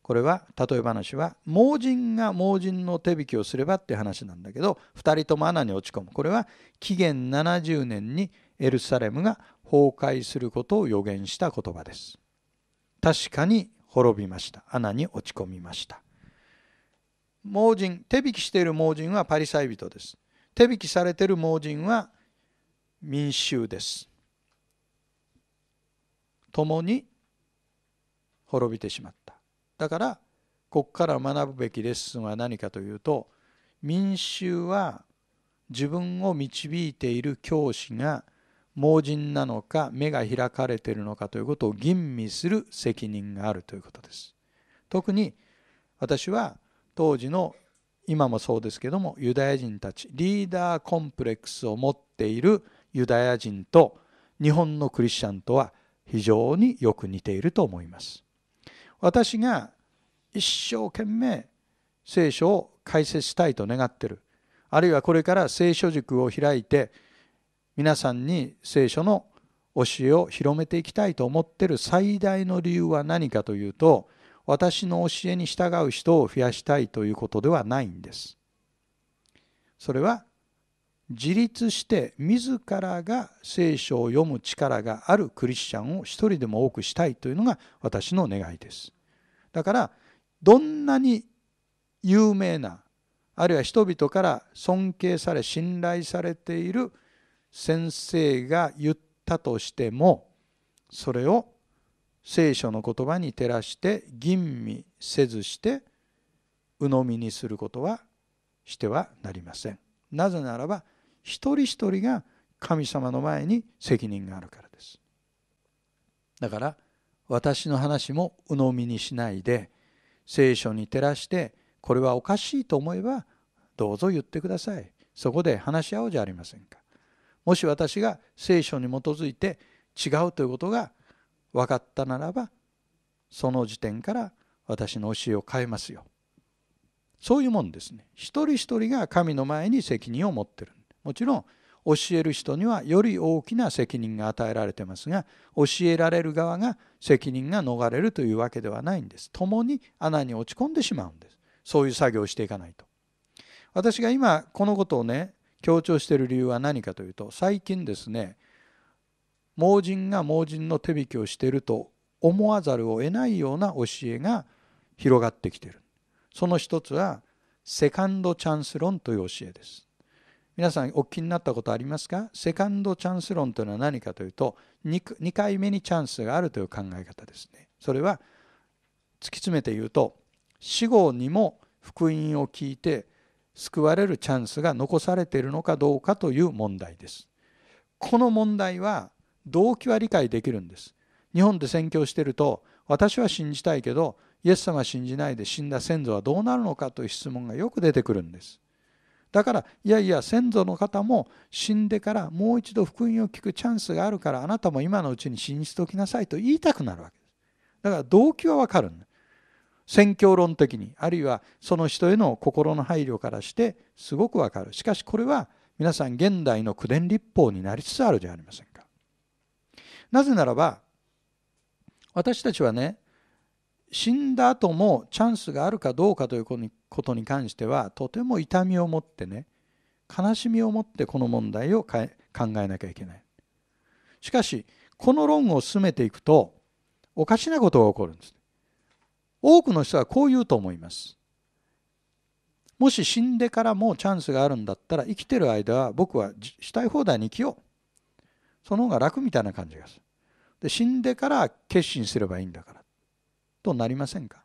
これは例え話は盲人が盲人の手引きをすればって話なんだけど2人とも穴に落ち込むこれは紀元70年にエルサレムが崩壊することを予言した言葉です確かに滅びました穴に落ち込みました盲人手引きしている盲人はパリサイ人です手引きされている盲人は民衆です共に滅びてしまっただからここから学ぶべきレッスンは何かというと民衆は自分を導いている教師が盲人なのか目が開かれているのかということを吟味する責任があるということです。特に私は当時の今もそうですけどもユダヤ人たちリーダーコンプレックスを持っているユダヤ人と日本のクリスチャンとは非常によく似ていると思います。私が一生懸命聖書を解説したいと願ってるあるいはこれから聖書塾を開いて皆さんに聖書の教えを広めていきたいと思ってる最大の理由は何かというと私の教えに従う人を増やしたいということではないんです。それは自立して自らが聖書を読む力があるクリスチャンを一人でも多くしたいというのが私の願いです。だからどんなに有名なあるいは人々から尊敬され信頼されている先生が言ったとしてもそれを聖書の言葉に照らして吟味せずして鵜呑みにすることはしてはなりません。なぜならば一人一人が神様の前に責任があるからですだから私の話も鵜呑みにしないで聖書に照らしてこれはおかしいと思えばどうぞ言ってくださいそこで話し合おうじゃありませんかもし私が聖書に基づいて違うということが分かったならばその時点から私の教えを変えますよそういうもんですね一人一人が神の前に責任を持ってるもちろん教える人にはより大きな責任が与えられてますが教えられる側が責任が逃れるというわけではないんです共に穴に落ち込んでしまうんですそういう作業をしていかないと私が今このことをね強調している理由は何かというと最近ですね盲人が盲人の手引きをしていると思わざるを得ないような教えが広がってきているその一つはセカンドチャンス論という教えです皆さんお聞きになったことありますかセカンドチャンス論というのは何かというと 2, 回目にチャンスがあるという考え方ですね。それは突き詰めて言うと死後にも福音を聞いて救われるチャンスが残されているのかどうかという問題です。この問題は動機は理解できるんです。日本で宣教してると私は信じたいけどイエス様信じないで死んだ先祖はどうなるのかという質問がよく出てくるんです。だからいやいや先祖の方も死んでからもう一度福音を聞くチャンスがあるからあなたも今のうちに信じおきなさいと言いたくなるわけですだから動機はわかるんだ宣教論的にあるいはその人への心の配慮からしてすごくわかるしかしこれは皆さん現代の口伝立法になりつつあるじゃありませんかなぜならば私たちはね死んだ後もチャンスがあるかどうかということに関してはとても痛みを持ってね悲しみを持ってこの問題を考えなきゃいけない。しかしこの論を進めていくとおかしなことが起こるんです。多くの人はこう言うと思います。もし死んでからもチャンスがあるんだったら生きてる間は僕はしたい放題に生きよう。その方が楽みたいな感じがする。で死んでから決心すればいいんだから。となりませんか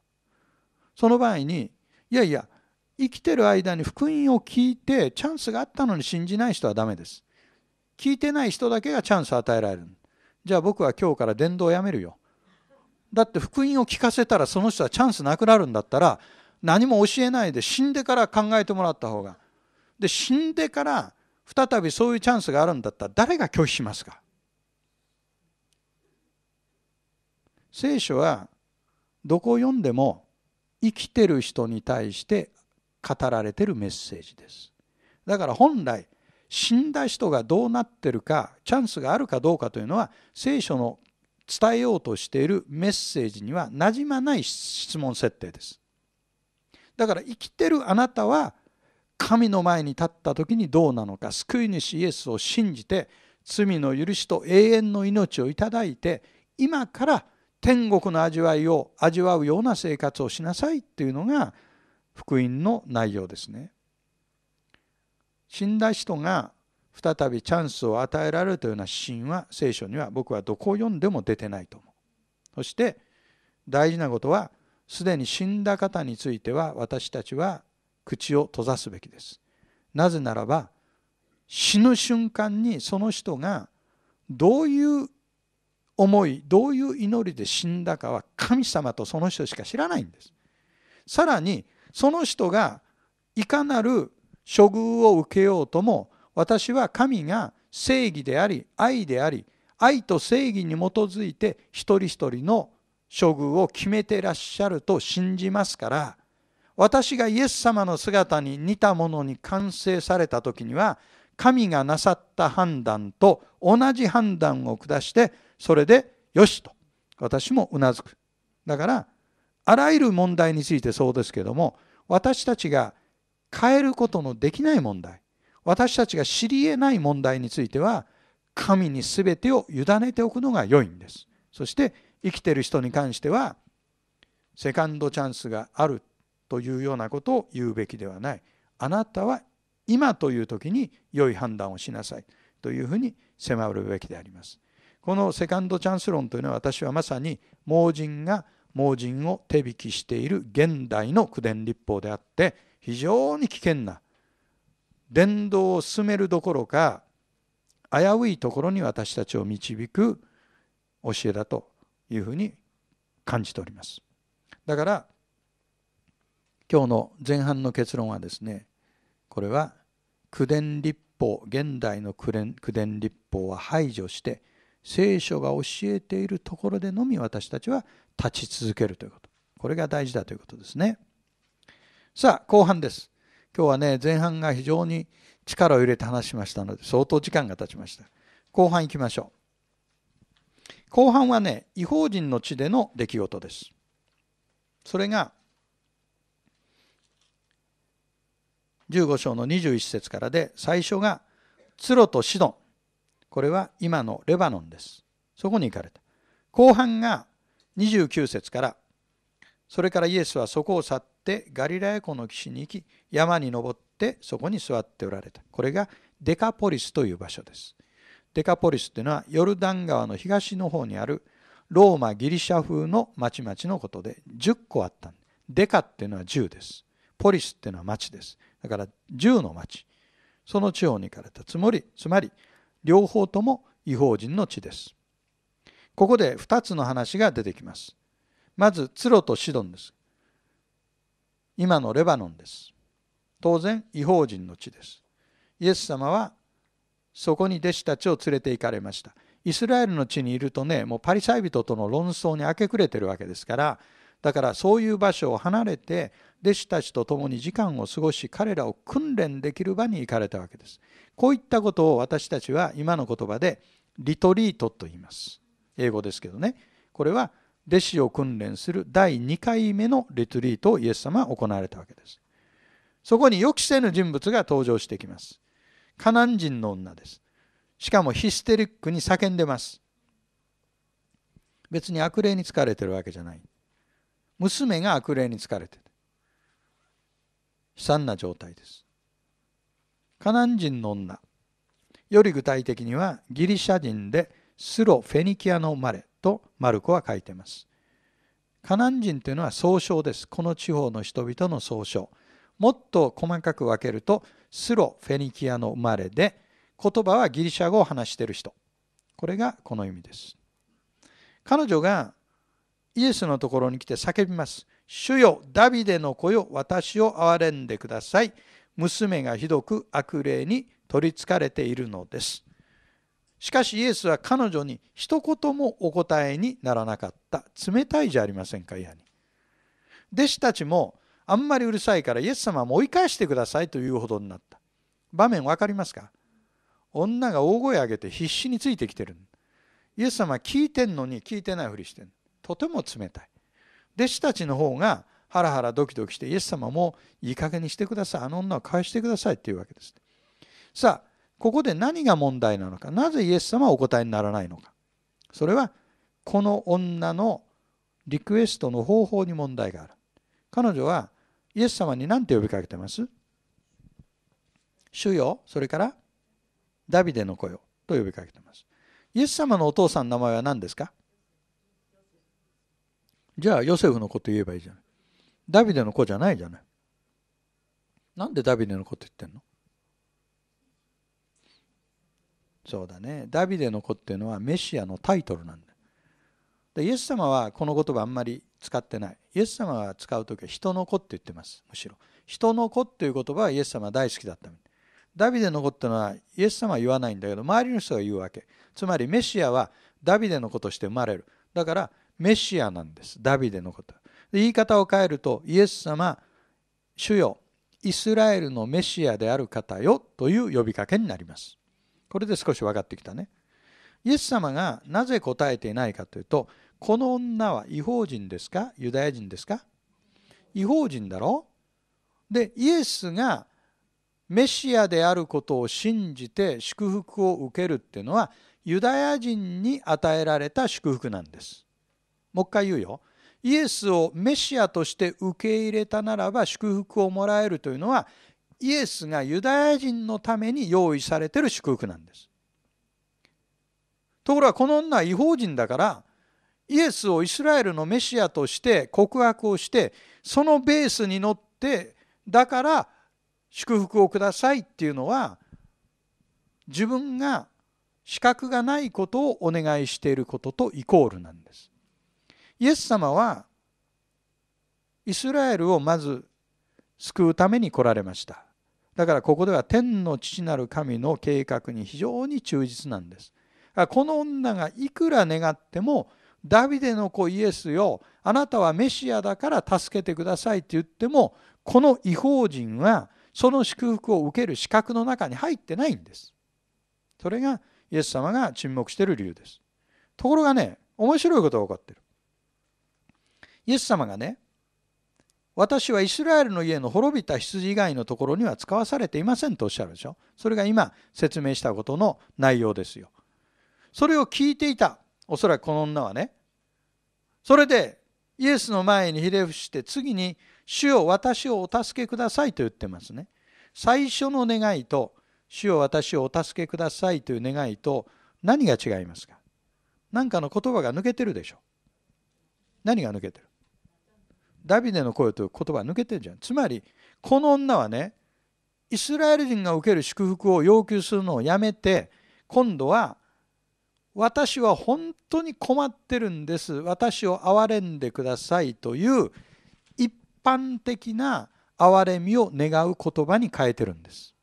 その場合にいやいや生きてる間に福音を聞いてチャンスがあったのに信じない人はダメです聞いてない人だけがチャンスを与えられるじゃあ僕は今日から伝道をやめるよだって福音を聞かせたらその人はチャンスなくなるんだったら何も教えないで死んでから考えてもらった方がで死んでから再びそういうチャンスがあるんだったら誰が拒否しますか聖書はどこを読んでも生きてる人に対して語られてるメッセージですだから本来死んだ人がどうなってるかチャンスがあるかどうかというのは聖書の伝えようとしているメッセージにはなじまない質問設定ですだから生きてるあなたは神の前に立った時にどうなのか救い主イエスを信じて罪の許しと永遠の命をいただいて今から天国の味わいを味わうような生活をしなさいっていうのが福音の内容ですね。死んだ人が再びチャンスを与えられるというような指針は聖書には僕はどこを読んでも出てないと思う。そして大事なことはすでに死んだ方については私たちは口を閉ざすべきです。なぜならば死ぬ瞬間にその人がどういう思いどういう祈りで死んだかは神様とその人しか知らないんですさらにその人がいかなる処遇を受けようとも私は神が正義であり愛であり愛と正義に基づいて一人一人の処遇を決めてらっしゃると信じますから私がイエス様の姿に似たものに完成された時には神がなさった判断と同じ判断を下してそれでよしと私もうなずくだからあらゆる問題についてそうですけども私たちが変えることのできない問題私たちが知り得ない問題については神に全てを委ねておくのが良いんですそして生きてる人に関してはセカンドチャンスがあるというようなことを言うべきではないあなたは今という時に良い判断をしなさいというふうに迫るべきであります。このセカンドチャンス論というのは私はまさに盲人が盲人を手引きしている現代の口伝立法であって非常に危険な伝道を進めるどころか危ういところに私たちを導く教えだというふうに感じております。だから今日の前半の結論はですねこれは口伝立法現代の口伝立法は排除して聖書が教えているところでのみ私たちは立ち続けるということこれが大事だということですねさあ後半です今日はね前半が非常に力を入れて話しましたので相当時間が経ちました後半いきましょう後半はね違法人の地での出来事ですそれが15章の21節からで最初がツロとシドンこれは今のレバノンです。そこに行かれた。後半が29節から、それからイエスはそこを去ってガリラヤ湖の岸に行き、山に登ってそこに座っておられた。これがデカポリスという場所です。デカポリスというのはヨルダン川の東の方にあるローマ・ギリシャ風の町々のことで10個あったデカっていうのは10です。ポリスっていうのは町です。だから10の町。その地方に行かれた。つまり、つまり両方とも違法人の地です。ここで2つの話が出てきます。まず、ツロとシドンです。今のレバノンです。当然、違法人の地です。イエス様はそこに弟子たちを連れて行かれました。イスラエルの地にいるとね、もうパリサイ人との論争に明け暮れてるわけですから、だからそういう場所を離れて、弟子たちと共に時間を過ごし彼らを訓練できる場に行かれたわけです。こういったことを私たちは今の言葉でリトリートと言います。英語ですけどね。これは弟子を訓練する第2回目のリトリートをイエス様は行われたわけです。そこに予期せぬ人物が登場してきます。カナン人の女です。しかもヒステリックに叫んでます。別に悪霊に疲れてるわけじゃない。娘が悪霊に疲れてる。悲惨な状態です。カナン人の女より具体的にはギリシャ人でスロ・フェニキアの生まれとマルコは書いてます。カナン人というのは総称です。この地方の人々の総称。もっと細かく分けるとスロ・フェニキアの生まれで言葉はギリシャ語を話している人。これがこの意味です。彼女がイエスのところに来て叫びます。主よ、ダビデの子よ、私を憐れんでください。娘がひどく悪霊に取りつかれているのです。しかしイエスは彼女に一言もお答えにならなかった。冷たいじゃありませんか、いやに。弟子たちもあんまりうるさいからイエス様も追い返してくださいというほどになった。場面分かりますか女が大声上げて必死についてきてる。イエス様は聞いてんのに聞いてないふりしてる。とても冷たい。弟子たちの方がハラハラドキドキしてイエス様もいい加減にしてくださいあの女を返してくださいっていうわけです、さあここで何が問題なのかなぜイエス様はお答えにならないのかそれはこの女のリクエストの方法に問題がある彼女はイエス様に何て呼びかけてます主よそれからダビデの子よと呼びかけてますイエス様のお父さんの名前は何ですかじゃあヨセフのこと言えばいいじゃない。ダビデの子じゃないじゃない。なんでダビデの子って言ってんのそうだね。ダビデの子っていうのはメシアのタイトルなんだ。でイエス様はこの言葉あんまり使ってない。イエス様が使う時は人の子って言ってます。むしろ。人の子っていう言葉はイエス様大好きだったみたい。ダビデの子ってのはイエス様は言わないんだけど周りの人が言うわけ。つまりメシアはダビデの子として生まれる。だからメシアなんですダビデのこと言い方を変えるとイエス様主よイスラエルのメシアである方よという呼びかけになりますこれで少し分かってきたねイエス様がなぜ答えていないかというとこの女は違法人ですかユダヤ人ですか違法人だろでイエスがメシアであることを信じて祝福を受けるっていうのはユダヤ人に与えられた祝福なんです。もう一回言うよ。イエスをメシアとして受け入れたならば祝福をもらえるというのはイエスがユダヤ人のために用意されてる祝福なんです。ところがこの女は違法人だからイエスをイスラエルのメシアとして告白をしてそのベースに乗ってだから祝福をくださいっていうのは自分が資格がないことをお願いしていることとイコールなんです。イエス様はイスラエルをまず救うために来られましただからここでは天の父なる神の計画に非常に忠実なんですこの女がいくら願ってもダビデの子イエスよあなたはメシアだから助けてくださいって言ってもこの違法人はその祝福を受ける資格の中に入ってないんですそれがイエス様が沈黙している理由ですところがね面白いことが起こってるイエス様がね私はイスラエルの家の滅びた羊以外のところには使わされていませんとおっしゃるでしょそれが今説明したことの内容ですよそれを聞いていたおそらくこの女はねそれでイエスの前にひれ伏して次に「主を私をお助けください」と言ってますね最初の願いと「主を私をお助けください」という願いと何が違いますか何かの言葉が抜けてるでしょ何が抜けてるダビデの声という言葉抜けてるじゃんつまりこの女はねイスラエル人が受ける祝福を要求するのをやめて今度は私は本当に困ってるんです私を憐れんでくださいという一般的な憐れみを願う言葉に変えてるんです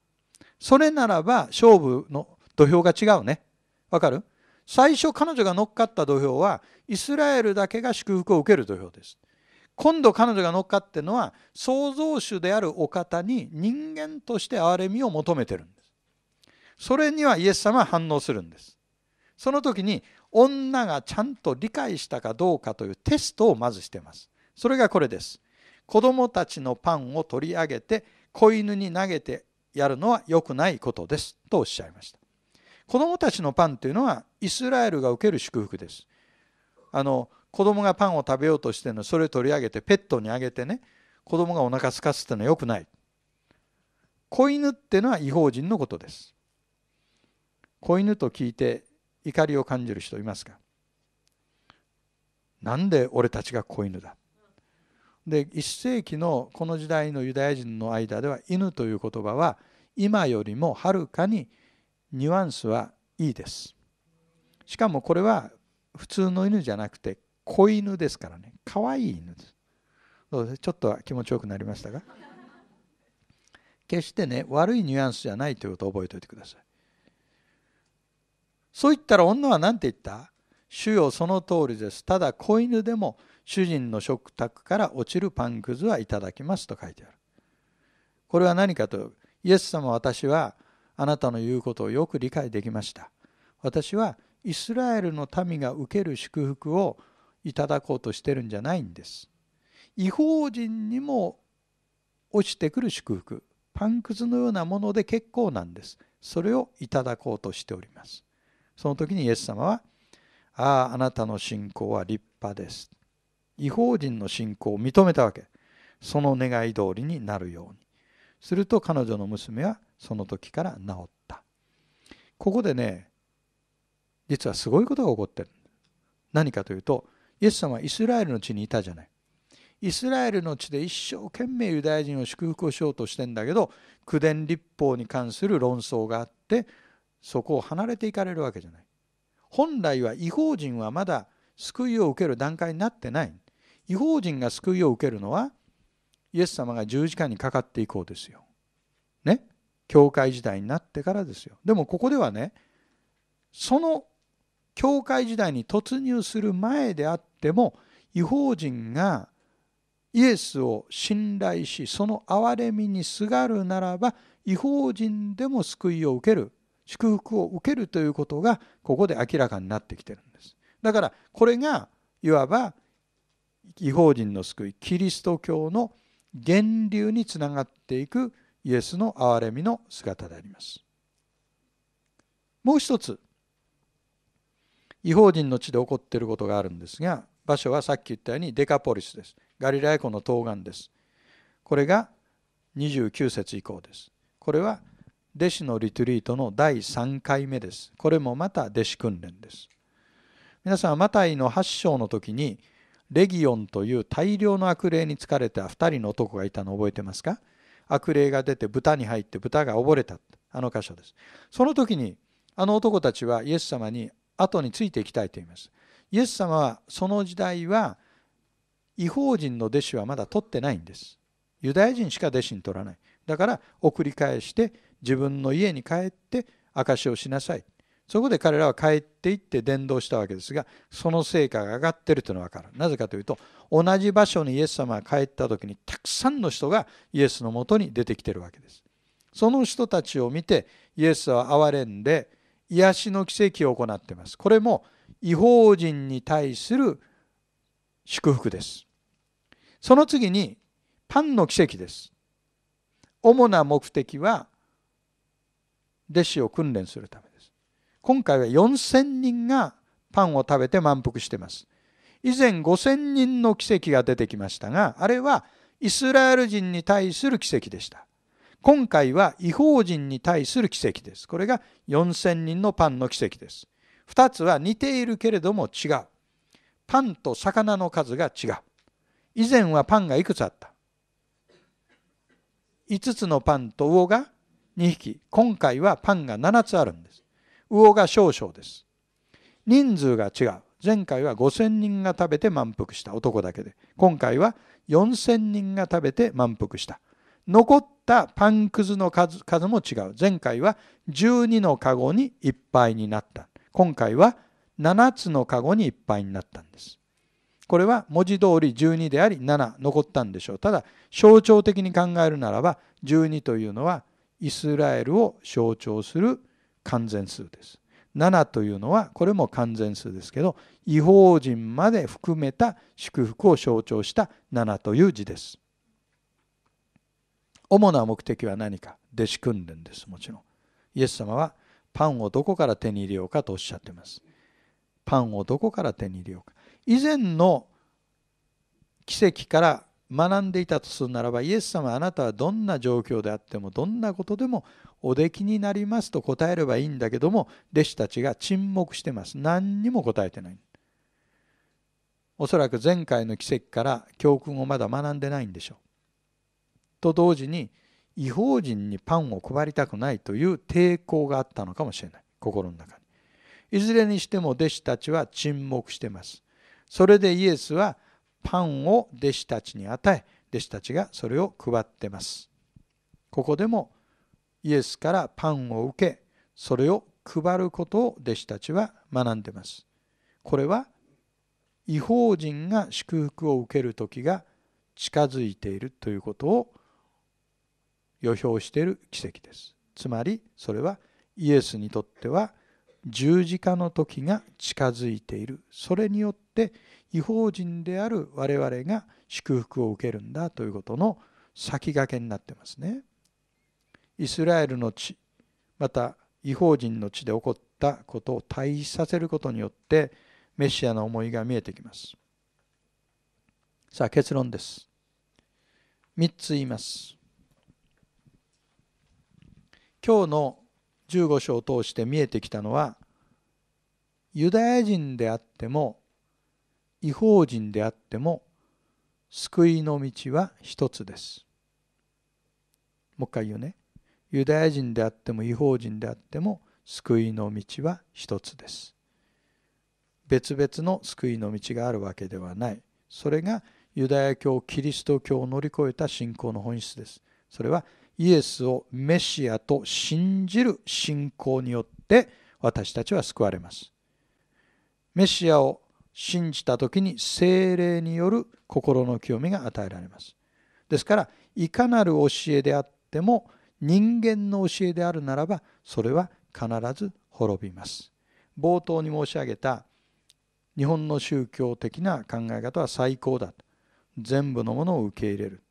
それならば勝負の土俵が違うねわかる最初彼女が乗っかった土俵はイスラエルだけが祝福を受ける土俵です今度彼女が乗っかってるのは創造主であるお方に人間として憐れみを求めてるんです。それにはイエス様は反応するんです。その時に女がちゃんと理解したかどうかというテストをまずしてます。それがこれです。子供たちのパンを取り上げて子犬に投げてやるのは良くないことですとおっしゃいました。子供たちのパンというのはイスラエルが受ける祝福です。あの子供がパンを食べようとしてるのそれを取り上げてペットにあげてね子供がお腹すかすってのはよくない子犬ってのは違法人のことです子犬と聞いて怒りを感じる人いますかなんで俺たちが子犬だで1世紀のこの時代のユダヤ人の間では犬という言葉は今よりもはるかにニュアンスはいいですしかもこれは普通の犬じゃなくて子犬ですからね可愛い犬ですどうちょっと気持ちよくなりましたが決してね悪いニュアンスじゃないということを覚えておいてくださいそう言ったら女は何て言った主よその通りですただ子犬でも主人の食卓から落ちるパンくずはいただきますと書いてあるこれは何かとイエス様私はあなたの言うことをよく理解できました私はイスラエルの民が受ける祝福をいただこうとしてるんじゃないんです。違法人にも落ちてくる祝福パンくずのようなもので結構なんです。それをいただこうとしております。その時にイエス様は「あああなたの信仰は立派です」違法人の信仰を認めたわけその願い通りになるようにすると彼女の娘はその時から治ったここでね実はすごいことが起こってる何かというとイエス様はイスラエルの地にいたじゃないイスラエルの地で一生懸命ユダヤ人を祝福をしようとしてんだけど口伝立法に関する論争があってそこを離れていかれるわけじゃない本来は違法人はまだ救いを受ける段階になってない違法人が救いを受けるのはイエス様が十字架にかかっていこうですよ。ね教会時代になってからですよ。でもここではねその教会時代に突入する前であっでも違法人がイエスを信頼しその憐れみにすがるならば違法人でも救いを受ける祝福を受けるということがここで明らかになってきてるんです。だからこれがいわば違法人の救いキリスト教の源流につながっていくイエスの憐れみの姿であります。もう一つ違法人の地で起こっていることがあるんですが場所はさっき言ったようにデカポリスですガリラヤ湖の東岸ですこれが29節以降ですこれは弟子のリトリートの第3回目ですこれもまた弟子訓練です皆さんはマタイの8章の時にレギオンという大量の悪霊に疲れた2人の男がいたのを覚えてますか悪霊が出て豚に入って豚が溺れたあの箇所ですその時にあの男たちはイエス様に後についていきたいと言います。イエス様はその時代は違法人の弟子はまだ取ってないんです。ユダヤ人しか弟子に取らない。だから送り返して自分の家に帰って証をしなさい。そこで彼らは帰っていって伝道したわけですがその成果が上がってるというのが分かる。なぜかというと同じ場所にイエス様が帰った時にたくさんの人がイエスのもとに出てきてるわけです。その人たちを見てイエスは憐れんで癒しの奇跡を行っていますこれも違法人に対する祝福ですその次にパンの奇跡です主な目的は弟子を訓練するためです今回は4000人がパンを食べて満腹しています以前5000人の奇跡が出てきましたがあれはイスラエル人に対する奇跡でした今回は違法人に対する奇跡です。これが4000人のパンの奇跡です。2つは似ているけれども違う。パンと魚の数が違う。以前はパンがいくつあった5つのパンと魚が2匹今回はパンが7つあるんです魚が少々です人数が違う前回は5000人が食べて満腹した男だけで今回は4000人が食べて満腹した残ったパンくずの数も違う前回は12のカゴにいっぱいになった今回は7つのカゴにいっぱいになったんですこれは文字通り12であり7残ったんでしょうただ象徴的に考えるならば12というのはイスラエルを象徴する完全数です7というのはこれも完全数ですけど違法人まで含めた祝福を象徴した7という字です主な目的は何か弟子訓練ですもちろんイエス様はパンをどこから手に入れようかとおっしゃっていますパンをどこから手に入れようか以前の奇跡から学んでいたとするならばイエス様あなたはどんな状況であってもどんなことでもおできになりますと答えればいいんだけども弟子たちが沈黙してます何にも答えてないおそらく前回の奇跡から教訓をまだ学んでないんでしょうと同時に違法人にパンを配りたくないという抵抗があったのかもしれない心の中にいずれにしても弟子たちは沈黙してますそれでイエスはパンを弟子たちに与え弟子たちがそれを配ってますここでもイエスからパンを受けそれを配ることを弟子たちは学んでますこれは違法人が祝福を受ける時が近づいているということを予表している奇跡ですつまりそれはイエスにとっては十字架の時が近づいているそれによって違法人である我々が祝福を受けるんだということの先駆けになってますねイスラエルの地また違法人の地で起こったことを退避させることによってメシアの思いが見えてきますさあ結論です3つ言います今日の15章を通して見えてきたのはユダヤ人であっても違法人であっても救いの道は一つです。もう一回言うね。ユダヤ人であっても違法人であっても救いの道は一つです。別々の救いの道があるわけではない。それがユダヤ教、キリスト教を乗り越えた信仰の本質です。それはイエスをメシアと信じる信仰によって私たちは救われます。メシアを信じた時に精霊による心の清みが与えられます。ですからいかなる教えであっても人間の教えであるならばそれは必ず滅びます。冒頭に申し上げた日本の宗教的な考え方は最高だと全部のものを受け入れる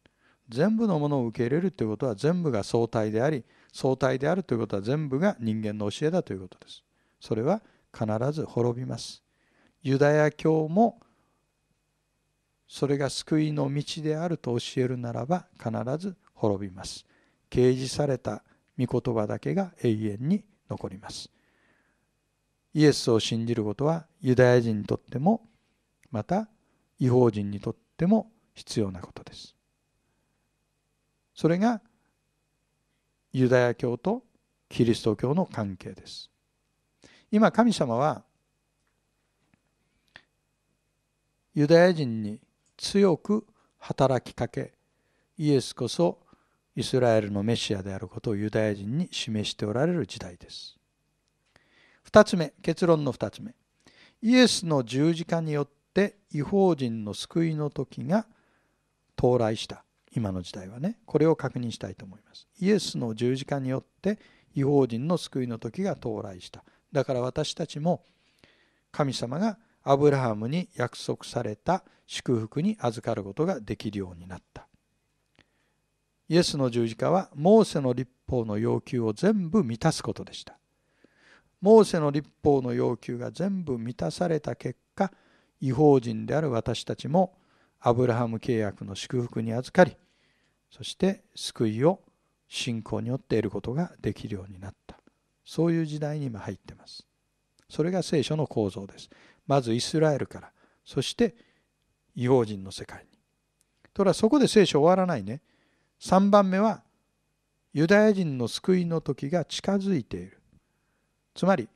全部のものを受け入れるということは全部が相対であり相対であるということは全部が人間の教えだということですそれは必ず滅びますユダヤ教もそれが救いの道であると教えるならば必ず滅びます掲示された御言葉だけが永遠に残りますイエスを信じることはユダヤ人にとってもまた違法人にとっても必要なことですそれがユダヤ教とキリスト教の関係です今神様はユダヤ人に強く働きかけイエスこそイスラエルのメシアであることをユダヤ人に示しておられる時代です2つ目結論の2つ目イエスの十字架によって違法人の救いの時が到来した今の時代はねこれを確認したいと思いますイエスの十字架によって違法人の救いの時が到来しただから私たちも神様がアブラハムに約束された祝福に預かることができるようになったイエスの十字架はモーセの立法の要求を全部満たすことでしたモーセの立法の要求が全部満たされた結果違法人である私たちもアブラハム契約の祝福に預かりそして救いを信仰によって得ることができるようになったそういう時代に今入ってますそれが聖書の構造ですまずイスラエルからそして異邦人の世界にただそこで聖書終わらないね3番目はユダヤ人の救いの時が近づいているつまり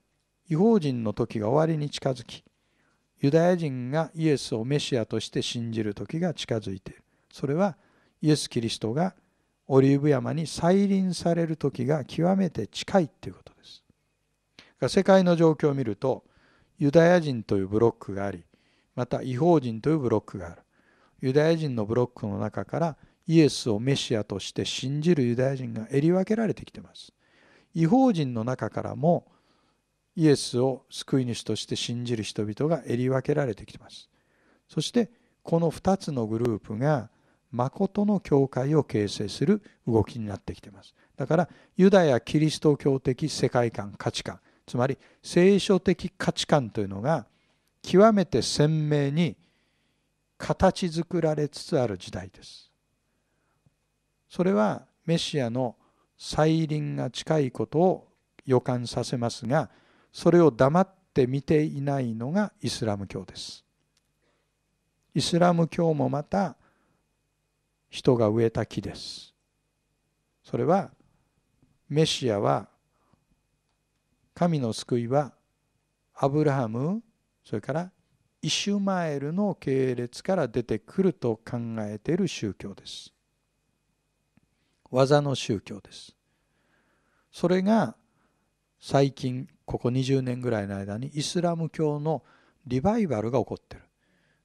異邦人の時が終わりに近づきユダヤ人がイエスをメシアとして信じる時が近づいているそれは「イエス・キリストがオリーブ山に再臨される時が極めて近いということです。世界の状況を見るとユダヤ人というブロックがありまた違法人というブロックがある。ユダヤ人のブロックの中からイエスをメシアとして信じるユダヤ人がえり分けられてきています。違法人の中からもイエスを救い主として信じる人々がえり分けられてきています。そしてこの2つのグループが誠の教会を形成する動きになってきています。だからユダヤキリスト教的世界観価値観つまり聖書的価値観というのが極めて鮮明に形作られつつある時代です。それはメシアの再臨が近いことを予感させますがそれを黙って見ていないのがイスラム教です。イスラム教もまた人が植えた木ですそれはメシアは神の救いはアブラハムそれからイシュマエルの系列から出てくると考えている宗教です技の宗教ですそれが最近ここ20年ぐらいの間にイスラム教のリバイバルが起こってる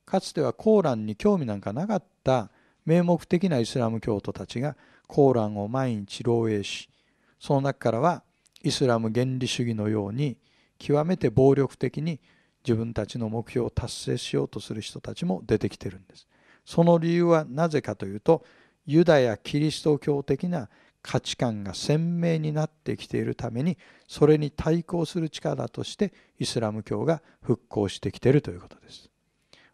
かつてはコーランに興味なんかなかった名目的なイスラム教徒たちがコーランを毎日漏洩しその中からはイスラム原理主義のように極めて暴力的に自分たちの目標を達成しようとする人たちも出てきてるんです。その理由はなぜかというとユダヤキリスト教的な価値観が鮮明になってきているためにそれに対抗する力としてイスラム教が復興してきているということです。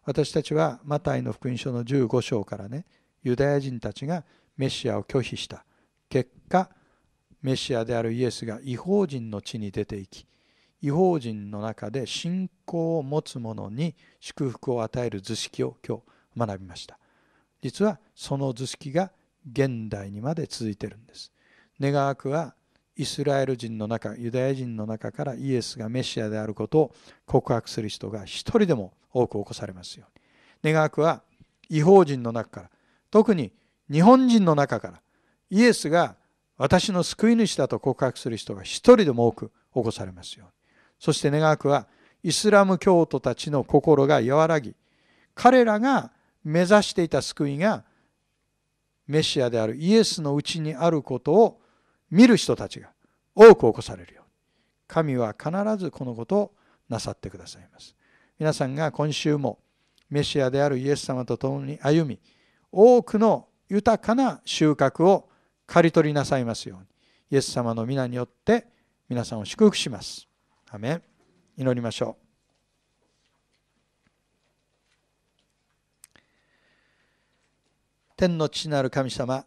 私たちはマタイの福音書の15章からねユダヤ人たちがメシアを拒否した結果メシアであるイエスが違法人の地に出ていき違法人の中で信仰を持つ者に祝福を与える図式を今日学びました実はその図式が現代にまで続いてるんです願わくはイスラエル人の中ユダヤ人の中からイエスがメシアであることを告白する人が一人でも多く起こされますように願わくは違法人の中から特に日本人の中からイエスが私の救い主だと告白する人が一人でも多く起こされますようにそして願わくはイスラム教徒たちの心が和らぎ彼らが目指していた救いがメシアであるイエスのうちにあることを見る人たちが多く起こされるように神は必ずこのことをなさってくださいます皆さんが今週もメシアであるイエス様と共に歩み多くの豊かな収穫を刈り取りなさいますようにイエス様の皆によって皆さんを祝福します。アメン祈りましょう。天の父なる神様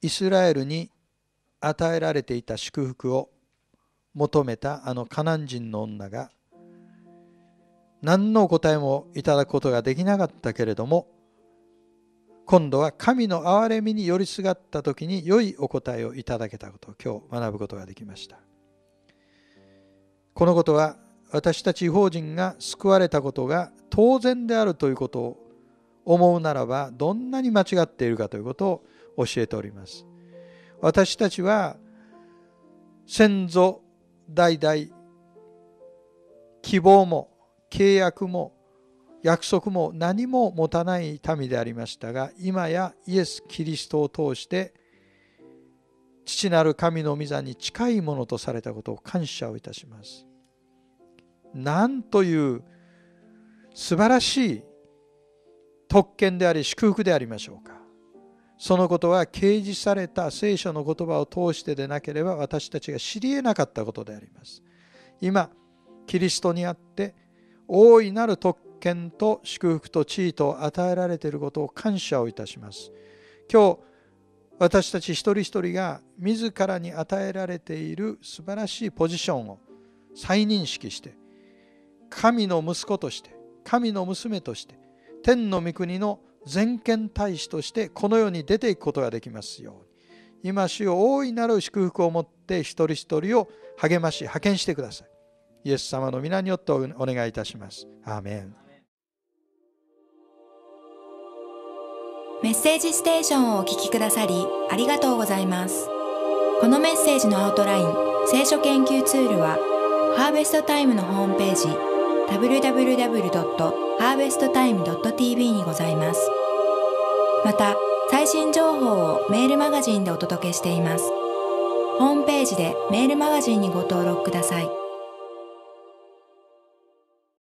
イスラエルに与えられていた祝福を求めたあのカナン人の女が何の答えもいただくことができなかったけれども今度は神の憐れみに寄りすがった時に良いお答えをいただけたことを今日学ぶことができましたこのことは私たち法人が救われたことが当然であるということを思うならばどんなに間違っているかということを教えております私たちは先祖代々希望も契約も約束も何も持たない民でありましたが今やイエス・キリストを通して父なる神の御座に近いものとされたことを感謝をいたします。なんという素晴らしい特権であり祝福でありましょうか。そのことは掲示された聖書の言葉を通してでなければ私たちが知り得なかったことであります。今、キリストにあって大いなる特権と祝福と地位と与えられていることを感謝をいたします。今日私たち一人一人が自らに与えられている素晴らしいポジションを再認識して神の息子として神の娘として天の御国の全権大使としてこの世に出ていくことができますように今主を大いなる祝福を持って一人一人を励まし派遣してくださいイエス様の皆によってお願いいたしますアーメンメッセージステーションをお聞きくださりありがとうございますこのメッセージのアウトライン聖書研究ツールはハーベストタイムのホームページ www.harvesttime.tv にございますまた最新情報をメールマガジンでお届けしていますホームページでメールマガジンにご登録ください。